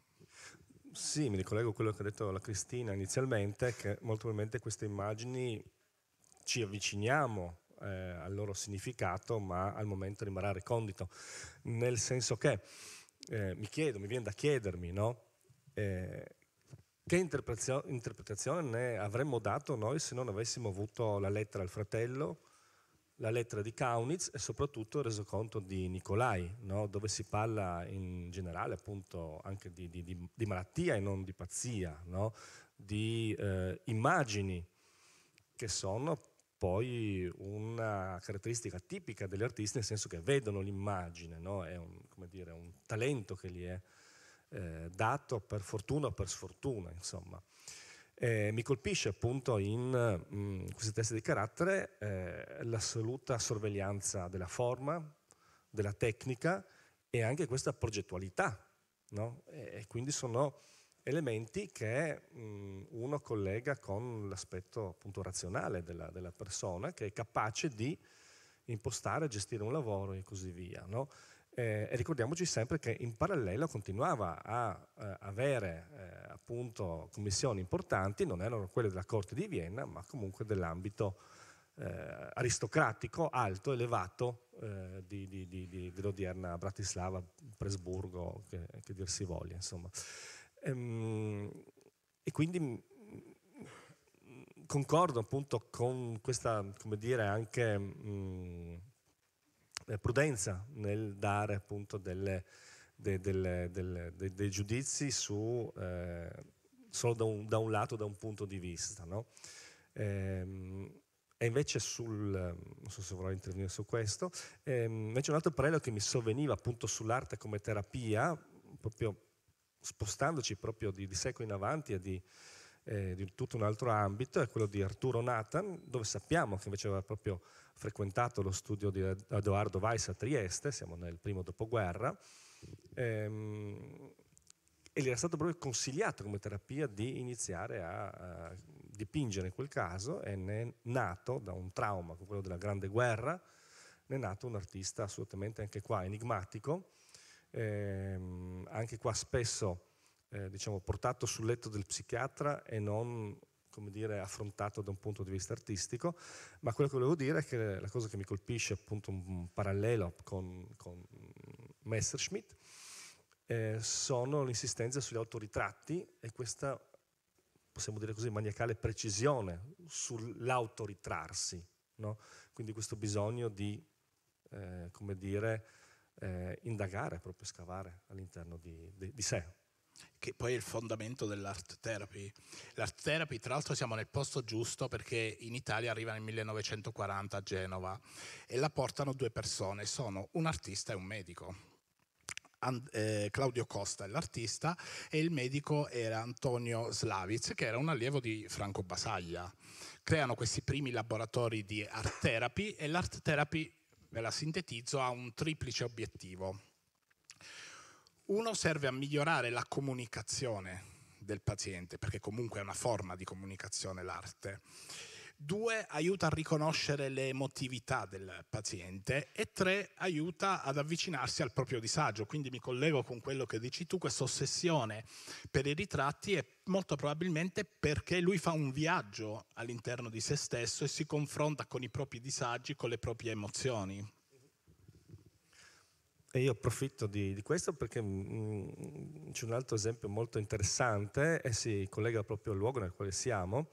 Sì, mi ricollego a quello che ha detto la Cristina inizialmente, che molto probabilmente queste immagini ci avviciniamo eh, al loro significato, ma al momento rimarrà recondito, nel senso che eh, mi chiedo, mi viene da chiedermi, no? Eh, che interpretazione, interpretazione avremmo dato noi se non avessimo avuto la lettera al fratello, la lettera di Kaunitz e soprattutto il resoconto di Nicolai, no? dove si parla in generale appunto anche di, di, di, di malattia e non di pazzia, no? di eh, immagini che sono poi una caratteristica tipica degli artisti, nel senso che vedono l'immagine, no? è un, dire, un, talento che li è eh, dato per fortuna o per sfortuna, insomma. Eh, mi colpisce appunto in mh, mm, questi testi di carattere eh, l'assoluta sorveglianza della forma, della tecnica e anche questa progettualità. No? E, e, quindi sono elementi che mh, mm, uno collega con l'aspetto appunto razionale della, della, persona che è capace di impostare, gestire un lavoro e così via. No? Eh, e ricordiamoci sempre che in parallelo continuava a eh, avere eh, appunto commissioni importanti, non erano quelle della corte di Vienna, ma comunque dell'ambito eh, aristocratico, alto, elevato eh, di, di, di, di, dell'odierna Bratislava, Presburgo, che, che dir si voglia. Insomma. Ehm, e quindi mm, concordo appunto con questa, come dire, anche... Mh, mm, eh, prudenza nel dare appunto delle, de, delle, delle, de, dei giudizi su, eh, solo da un, da un, lato, da un punto di vista. No? Ehm, e invece sul, non so se vorrò intervenire su questo, ehm, invece un altro parallelo che mi sovveniva appunto sull'arte come terapia, proprio spostandoci proprio di, di secolo in avanti e di, eh, di tutto un altro ambito, è quello di Arturo Nathan, dove sappiamo che invece aveva proprio frequentato lo studio di Edoardo Weiss a Trieste, siamo nel primo dopoguerra, ehm, e gli era stato proprio consigliato come terapia di iniziare a, a dipingere in quel caso e ne è nato da un trauma, quello della Grande Guerra, ne è nato un artista assolutamente anche qua enigmatico, ehm, anche qua spesso eh, diciamo, portato sul letto del psichiatra e non come dire, affrontato da un punto di vista artistico, ma quello che volevo dire è che la cosa che mi colpisce è appunto un parallelo con, con Messerschmitt, eh, sono l'insistenza sugli autoritratti e questa, possiamo dire così, maniacale precisione sull'autoritrarsi, no? quindi questo bisogno di, eh, come dire, eh, indagare, proprio scavare all'interno di, di, di sé che poi è il fondamento dell'art therapy. L'art therapy, tra l'altro, siamo nel posto giusto perché in Italia arriva nel 1940 a Genova e la portano due persone, sono un artista e un medico. And, eh, Claudio Costa è l'artista e il medico era Antonio Slavitz, che era un allievo di Franco Basaglia. Creano questi primi laboratori di art therapy e l'art therapy, ve la sintetizzo, ha un triplice obiettivo uno serve a migliorare la comunicazione del paziente, perché comunque è una forma di comunicazione l'arte. Due, aiuta a riconoscere le emotività del paziente e tre, aiuta ad avvicinarsi al proprio disagio. Quindi mi collego con quello che dici tu, questa ossessione per i ritratti è molto probabilmente perché lui fa un viaggio all'interno di se stesso e si confronta con i propri disagi, con le proprie emozioni. E io approfitto di, di questo perché mh, mm, mm, c'è un altro esempio molto interessante e eh si collega proprio al luogo nel quale siamo.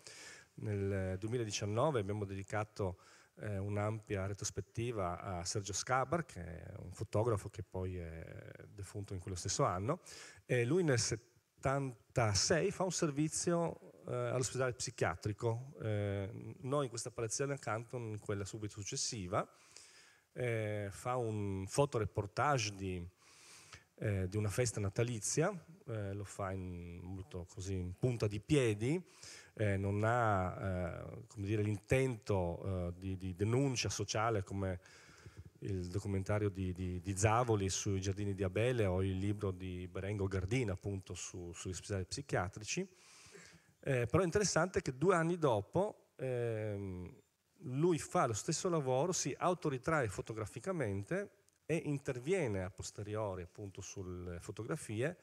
Nel 2019 abbiamo dedicato eh, un'ampia retrospettiva a Sergio Scabar, che è un fotografo che poi è defunto in quello stesso anno, e lui nel 1976 fa un servizio eh, all'ospedale psichiatrico, eh, noi in questa apparizione accanto in quella subito successiva, eh, fa un fotoreportage di, eh, di una festa natalizia, eh, lo fa in, molto così in punta di piedi, eh, non ha eh, dire, l'intento eh, di, di, denuncia sociale come il documentario di, di, di, Zavoli sui giardini di Abele o il libro di Berengo Gardina appunto su, sugli ospedali psichiatrici. Eh, però è interessante che due anni dopo ehm, lui fa lo stesso lavoro, si autoritrae fotograficamente e interviene a posteriori appunto sulle fotografie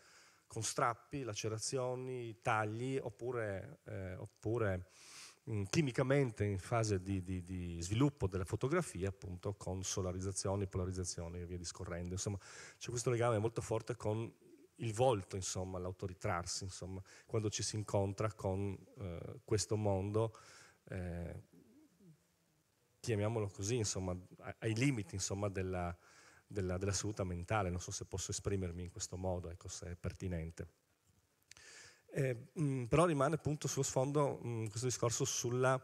con strappi, lacerazioni, tagli oppure, eh, oppure mh, mm, chimicamente in fase di, di, di, sviluppo della fotografia appunto con solarizzazioni, polarizzazioni e via discorrendo. Insomma c'è questo legame molto forte con il volto, insomma, l'autoritrarsi, insomma, quando ci si incontra con eh, questo mondo eh, chiamiamolo così, insomma, ai limiti insomma, della, della, della, salute mentale. Non so se posso esprimermi in questo modo, ecco, se è pertinente. Eh, mh, mm, però rimane appunto sullo sfondo mh, mm, questo discorso sulla,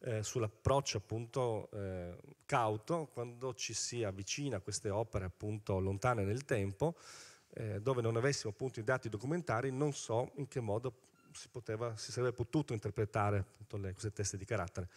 eh, sull'approccio appunto eh, cauto quando ci si avvicina a queste opere appunto lontane nel tempo, eh, dove non avessimo appunto i dati documentari, non so in che modo si, poteva, si sarebbe potuto interpretare appunto le, queste teste di carattere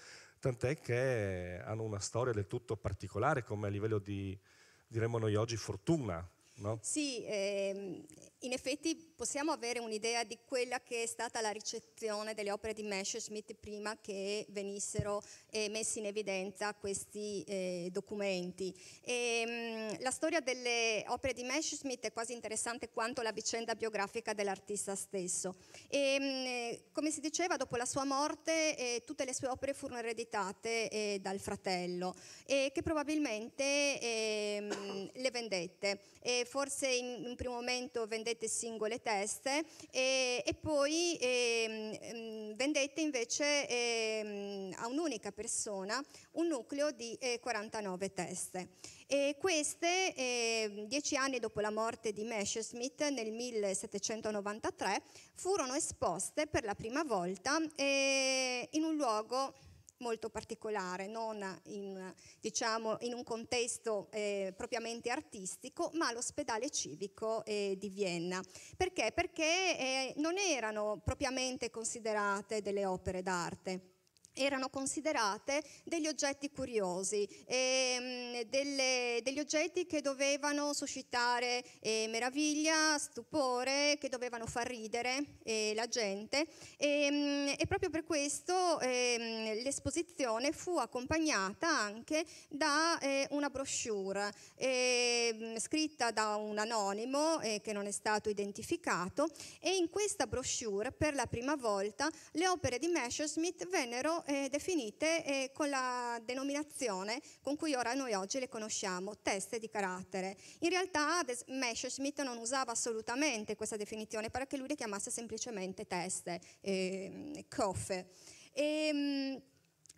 tant'è che hanno una storia del tutto particolare come a livello di, diremmo noi oggi, fortuna, No? Sì, ehm, in effetti possiamo avere un'idea di quella che è stata la ricezione delle opere di Messerschmitt prima che venissero eh, messi in evidenza questi eh, documenti. E, ehm, mh, la storia delle opere di Messerschmitt è quasi interessante quanto la vicenda biografica dell'artista stesso. E, ehm, mh, come si diceva, dopo la sua morte eh, tutte le sue opere furono ereditate eh, dal fratello, eh, che probabilmente mh, ehm, le vendette. E, eh, forse in un primo momento vendete singole teste e, e poi eh, ehm, vendette invece eh, a un'unica persona un nucleo di 49 eh, teste. E queste, eh, dieci anni dopo la morte di Messerschmitt nel 1793, furono esposte per la prima volta eh, in un luogo molto particolare, non in, diciamo, in un contesto eh, propriamente artistico, ma l'ospedale civico eh, di Vienna. Perché? Perché eh, non erano propriamente considerate delle opere d'arte erano considerate degli oggetti curiosi, ehm, delle, degli oggetti che dovevano suscitare eh, meraviglia, stupore, che dovevano far ridere eh, la gente e, ehm, e, proprio per questo ehm, l'esposizione fu accompagnata anche da eh, una brochure ehm, scritta da un anonimo eh, che non è stato identificato e in questa brochure per la prima volta le opere di Messerschmitt vennero eh, definite eh, con la denominazione con cui ora noi oggi le conosciamo, teste di carattere. In realtà Messerschmitt non usava assolutamente questa definizione, pare che lui le chiamasse semplicemente teste, eh, coffe. E, ehm,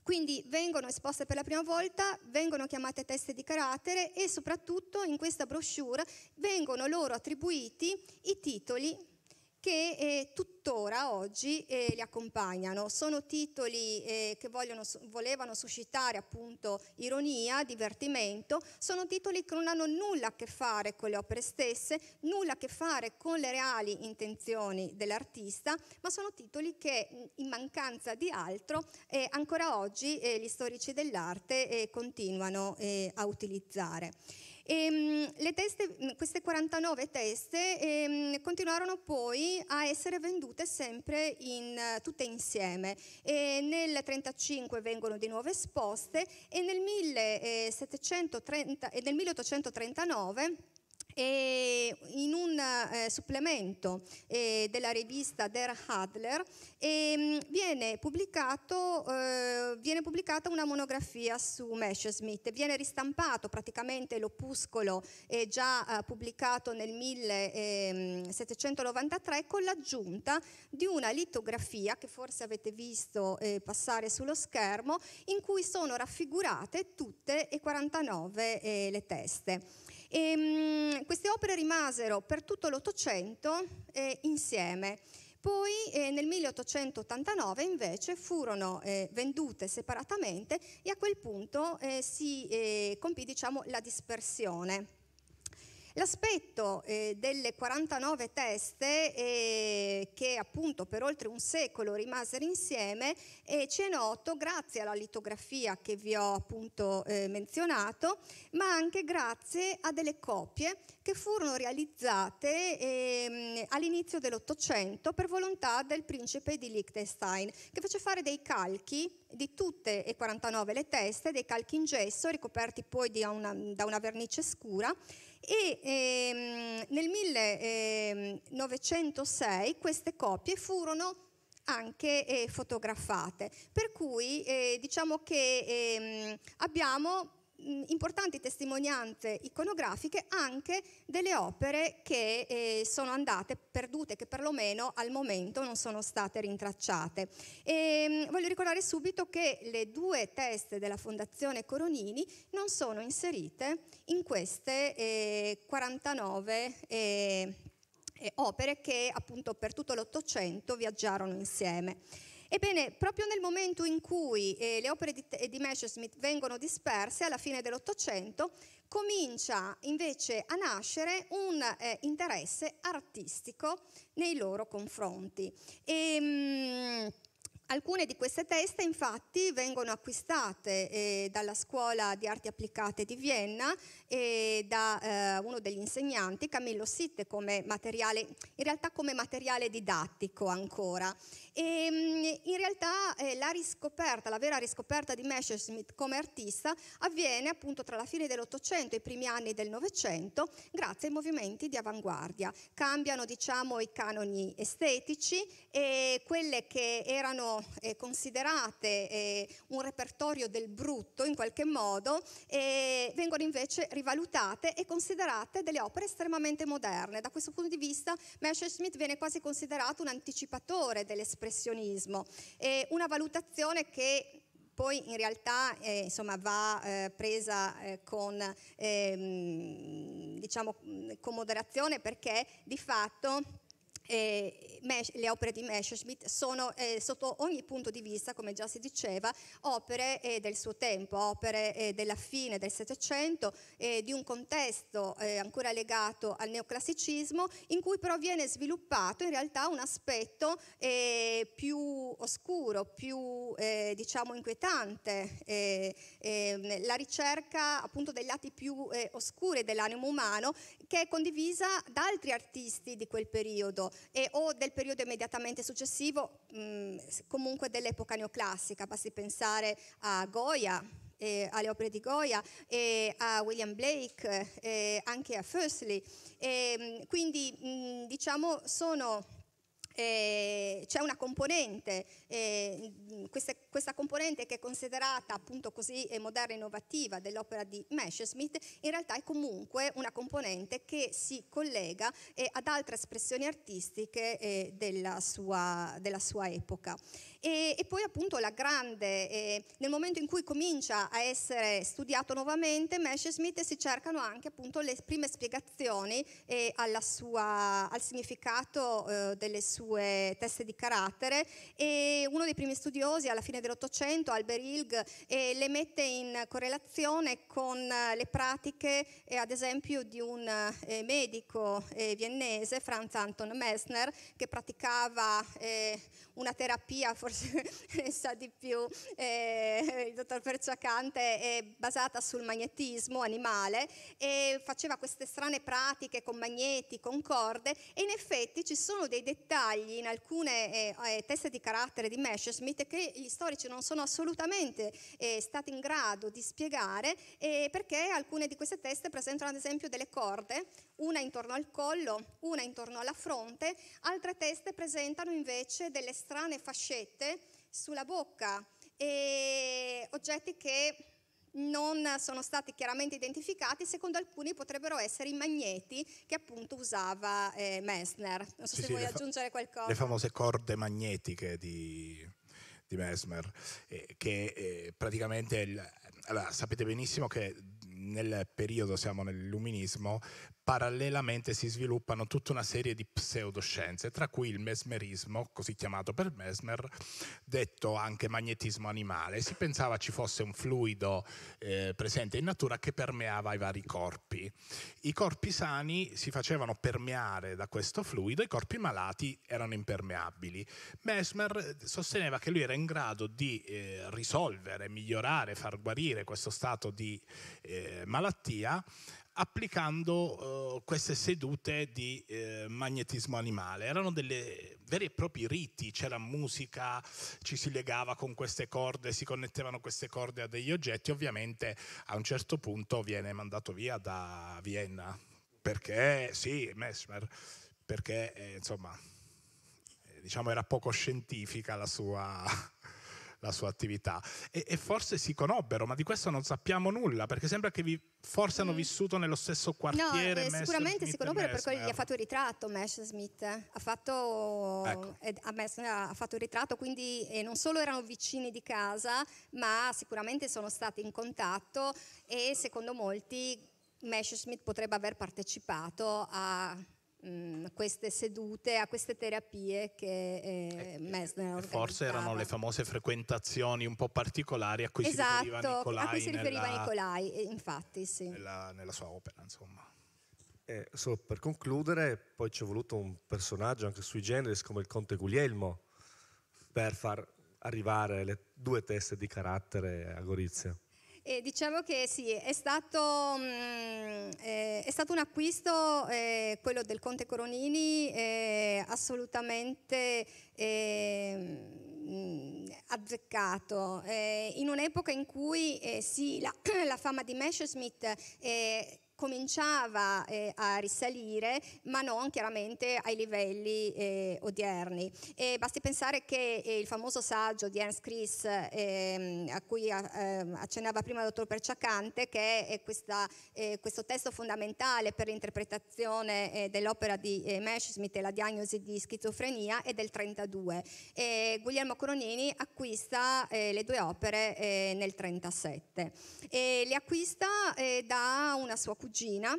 quindi vengono esposte per la prima volta, vengono chiamate teste di carattere e soprattutto in questa brochure vengono loro attribuiti i titoli che eh, tuttora oggi eh, li accompagnano. Sono titoli eh, che vogliono, volevano suscitare appunto ironia, divertimento, sono titoli che non hanno nulla a che fare con le opere stesse, nulla a che fare con le reali intenzioni dell'artista, ma sono titoli che in mancanza di altro eh, ancora oggi eh, gli storici dell'arte eh, continuano a utilizzare. Ehm, e, teste, mm, queste 49 teste e, ehm, continuarono poi a essere vendute sempre in, eh, tutte insieme. E nel 1935 vengono di nuovo esposte e nel, 1730, eh, nel 1839 e in un eh, supplemento eh, della rivista Der Hadler ehm, viene, eh, viene, pubblicata una monografia su Messerschmitt, viene ristampato praticamente l'opuscolo eh, già eh, pubblicato nel 1793 ehm, con l'aggiunta di una litografia che forse avete visto passare sullo schermo in cui sono raffigurate tutte e 49 le teste. E, ehm, mh, queste opere rimasero per tutto l'Ottocento eh, insieme. Poi eh, nel 1889 invece furono eh, vendute separatamente e a quel punto eh, si eh, compì diciamo, la dispersione. L'aspetto eh, delle 49 teste eh, che appunto per oltre un secolo rimasero insieme eh, ci è noto grazie alla litografia che vi ho appunto eh, menzionato, ma anche grazie a delle copie che furono realizzate ehm, all'inizio dell'Ottocento per volontà del principe di Liechtenstein, che fece fare dei calchi di tutte e 49 le teste, dei calchi in gesso ricoperti poi una, da una vernice scura e ehm, nel 1906 ehm, queste copie furono anche eh, fotografate, per cui eh, diciamo che ehm, abbiamo Mm, importanti testimonianze iconografiche anche delle opere che eh, sono andate perdute, che perlomeno al momento non sono state rintracciate. E, ehm, voglio ricordare subito che le due teste della Fondazione Coronini non sono inserite in queste eh, 49 eh, eh, opere che appunto per tutto l'Ottocento viaggiarono insieme. Ebbene, proprio nel momento in cui eh, le opere di, di Messerschmitt vengono disperse, alla fine dell'Ottocento, comincia invece a nascere un eh, interesse artistico nei loro confronti. E, ehm, mh, Alcune di queste teste infatti vengono acquistate eh, dalla Scuola di Arti Applicate di Vienna e da eh, uno degli insegnanti, Camillo Sitte, come materiale, in realtà come materiale didattico ancora. E, ehm, in realtà eh, la riscoperta, la vera riscoperta di Messerschmitt come artista avviene appunto tra la fine dell'Ottocento e i primi anni del Novecento grazie ai movimenti di avanguardia. Cambiano diciamo i canoni estetici e quelle che erano eh, considerate eh, un repertorio del brutto in qualche modo eh, vengono invece rivalutate e considerate delle opere estremamente moderne. Da questo punto di vista Messerschmitt viene quasi considerato un anticipatore dell'esperienza espressionismo. È una valutazione che poi in realtà eh, insomma, va eh, presa eh, con, ehm, diciamo, mm, con moderazione perché di fatto eh, le opere di Messerschmitt sono eh, sotto ogni punto di vista, come già si diceva, opere eh, del suo tempo, opere eh, della fine del Settecento, eh, di un contesto eh, ancora legato al neoclassicismo, in cui però viene sviluppato in realtà un aspetto più oscuro, più diciamo inquietante, ehm, la ricerca appunto dei lati più oscuri dell'animo umano che è condivisa da altri artisti di quel periodo e, o del periodo immediatamente successivo, mh, mm, comunque dell'epoca neoclassica, basti pensare a Goya, eh, alle opere di Goya, eh, a William Blake, eh, anche a Fursley. Mm, quindi mm, diciamo sono eh, c'è una componente, eh, questa, questa, componente che è considerata appunto così eh, moderna e innovativa dell'opera di Messerschmitt, in realtà è comunque una componente che si collega eh, ad altre espressioni artistiche eh, della sua, della, sua, epoca. E, e poi appunto la grande, eh, nel momento in cui comincia a essere studiato nuovamente, Mesh e Smith si cercano anche appunto le prime spiegazioni eh, sua, al significato eh, delle sue teste di carattere e uno dei primi studiosi alla fine dell'Ottocento, Albert Ilg, eh, le mette in correlazione con eh, le pratiche eh, ad esempio di un medico viennese, Franz Anton Messner, che praticava una terapia forse ne sa di più eh, il dottor Perciacante, è basata sul magnetismo animale e faceva queste strane pratiche con magneti, con corde e in effetti ci sono dei dettagli in alcune eh, eh teste di carattere di Messerschmitt che gli storici non sono assolutamente eh, stati in grado di spiegare eh, perché alcune di queste teste presentano ad esempio delle corde una intorno al collo, una intorno alla fronte, altre teste presentano invece delle strane fascette sulla bocca e oggetti che non sono stati chiaramente identificati, secondo alcuni potrebbero essere i magneti che appunto usava eh, Messner. Non so sì, se sì, vuoi aggiungere qualcosa. Le famose corde magnetiche di, di Mesmer, eh, che eh, praticamente, il, allora, sapete benissimo che nel periodo, siamo nell'illuminismo, parallelamente si sviluppano tutta una serie di pseudoscienze, tra cui il mesmerismo, così chiamato per Mesmer, detto anche magnetismo animale. Si pensava ci fosse un fluido eh, presente in natura che permeava i vari corpi. I corpi sani si facevano permeare da questo fluido, i corpi malati erano impermeabili. Mesmer sosteneva che lui era in grado di eh, risolvere, migliorare, far guarire questo stato di eh, eh, malattia applicando eh, queste sedute di eh, magnetismo animale. Erano dei veri e propri riti, c'era musica, ci si legava con queste corde, si connettevano queste corde a degli oggetti, ovviamente a un certo punto viene mandato via da Vienna, perché sì, Mesmer, perché eh, insomma eh, diciamo era poco scientifica la sua la sua attività e, e, forse si conobbero, ma di questo non sappiamo nulla perché sembra che vi, forse hanno mm. vissuto nello stesso quartiere. No, eh, sicuramente si conobbero perché gli ha fatto il ritratto Mesh Smith, eh. ha fatto, ecco. eh, Messner, ha fatto il ritratto, quindi eh, non solo erano vicini di casa, ma sicuramente sono stati in contatto e secondo molti Mesh Smith potrebbe aver partecipato a mh, mm, queste sedute, a queste terapie che eh, eh Messner eh, Forse erano le famose frequentazioni un po' particolari a cui esatto, si riferiva Nicolai. Esatto, a cui si riferiva nella, Nicolai, eh, infatti, sì. Nella, nella sua opera, insomma. Eh, solo per concludere, poi ci è voluto un personaggio anche sui generis come il conte Guglielmo per far arrivare le due teste di carattere a Gorizia. E diciamo che sì, è stato, mh, mm, eh, è stato un acquisto, eh, quello del Conte Coronini, eh, assolutamente eh, mm, azzeccato. Eh, in un'epoca in cui sì, la, la, fama di Messerschmitt eh, cominciava eh, a risalire, ma non chiaramente ai livelli eh, odierni. E basti pensare che eh, il famoso saggio di Ernst Chris, eh, a cui eh, ehm, accennava prima il dottor Perciacante, che è questa, eh, questo testo fondamentale per l'interpretazione dell'opera di eh, Messerschmitt e la diagnosi di schizofrenia, è del 32. E Guglielmo Coronini acquista le due opere nel 37. E le acquista da una sua cugina ciliegina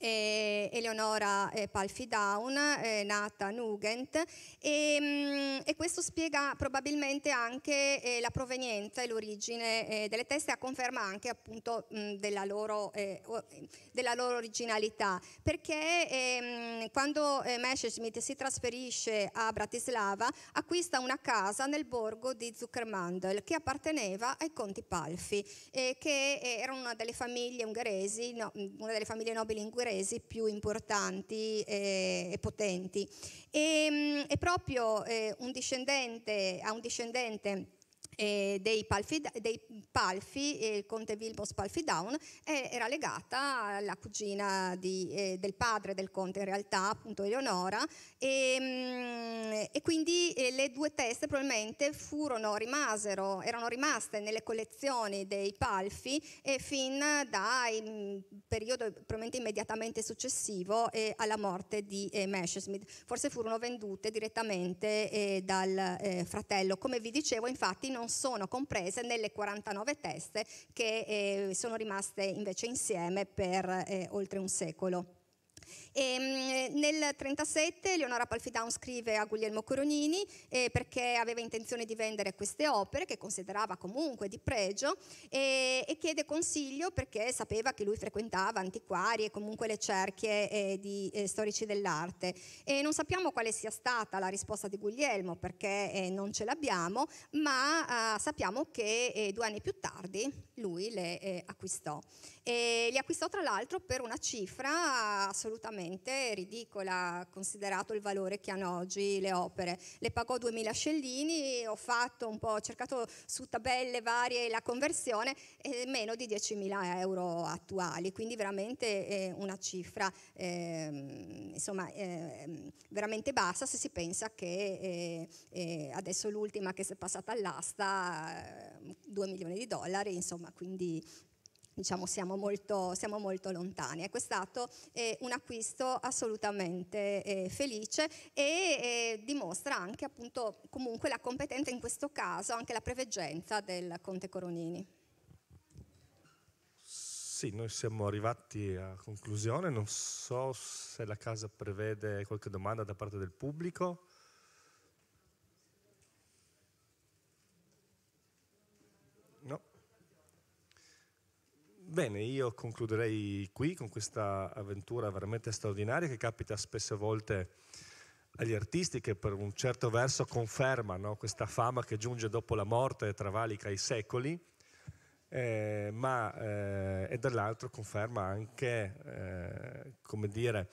eh, Eleonora palfi Palfidown, eh, nata Nugent, e, mm, e, questo spiega probabilmente anche eh, la provenienza e l'origine eh, delle teste, a conferma anche appunto mm, della, loro, della, loro, originalità, perché ehm, quando Messerschmitt si trasferisce a Bratislava acquista una casa nel borgo di Zuckermandel che apparteneva ai conti Palfi, che era una delle famiglie ungheresi, mm, una delle famiglie nobili ungheresi paesi più importanti e, eh, e potenti. E, ehm, e proprio eh, un discendente, a un discendente eh, dei Palfi, dei Palfi eh, il conte Wilbos Palfi Down, eh, era legata alla cugina di, del padre del conte in realtà, appunto Eleonora, e, mh, mm, e quindi le due teste probabilmente furono, rimasero, erano rimaste nelle collezioni dei Palfi fin dal mm, periodo probabilmente immediatamente successivo alla morte di eh, Messerschmitt. Forse furono vendute direttamente dal fratello. Come vi dicevo, infatti, non non sono comprese nelle 49 teste che eh, sono rimaste invece insieme per eh, oltre un secolo. E, ehm, nel 1937 Leonora Palfidown scrive a Guglielmo Coronini eh, perché aveva intenzione di vendere queste opere che considerava comunque di pregio eh, e chiede consiglio perché sapeva che lui frequentava antiquari e comunque le cerchie eh, di eh, storici dell'arte. E non sappiamo quale sia stata la risposta di Guglielmo perché eh, non ce l'abbiamo, ma ah, sappiamo che eh, due anni più tardi lui le acquistò. E li acquistò tra l'altro per una cifra assolutamente assolutamente ridicola considerato il valore che hanno oggi le opere. Le pagò 2000 scellini, ho fatto un po', ho cercato su tabelle varie la conversione, eh, meno di 10.000 euro attuali, quindi veramente eh, una cifra eh, insomma, ehm, veramente bassa se si pensa che eh, eh, adesso l'ultima che si è passata all'asta 2 eh, milioni di dollari, insomma, quindi diciamo, siamo molto, siamo molto lontani. Ecco, è stato eh, un acquisto assolutamente eh, felice e eh, dimostra anche appunto comunque la competenza, in questo caso anche la preveggenza del Conte Coronini. Sì, noi siamo arrivati a conclusione, non so se la casa prevede qualche domanda da parte del pubblico. Bene, io concluderei qui con questa avventura veramente straordinaria che capita spesso spesse volte agli artisti che per un certo verso confermano questa fama che giunge dopo la morte e travalica i secoli, eh, ma eh, e dall'altro conferma anche, eh, come dire,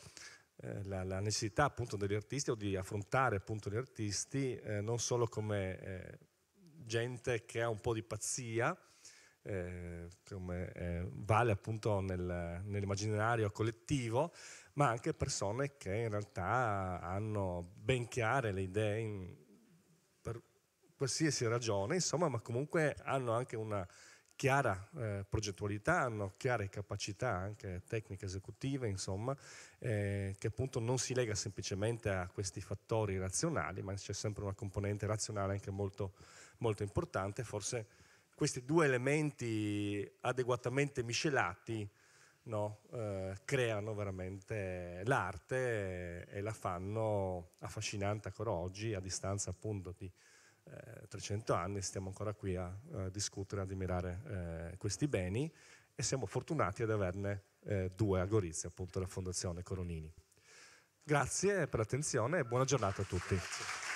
eh, la, la, necessità appunto degli artisti o di affrontare appunto gli artisti eh, non solo come eh, gente che ha un po' di pazzia, eh, come, eh, vale appunto nel, nell'immaginario collettivo, ma anche persone che in realtà hanno ben chiare le idee in, per qualsiasi ragione, insomma, ma comunque hanno anche una chiara eh, progettualità, hanno chiare capacità anche tecniche esecutive, insomma, eh, che appunto non si lega semplicemente a questi fattori razionali, ma c'è sempre una componente razionale anche molto, molto importante, forse questi due elementi adeguatamente miscelati no, eh, creano veramente l'arte e la fanno affascinante ancora oggi, a distanza appunto di eh, 300 anni, stiamo ancora qui a, a discutere, ad ammirare eh, questi beni e siamo fortunati ad averne eh, due a Gorizia, appunto la Fondazione Coronini. Grazie per l'attenzione e buona giornata a tutti. Grazie.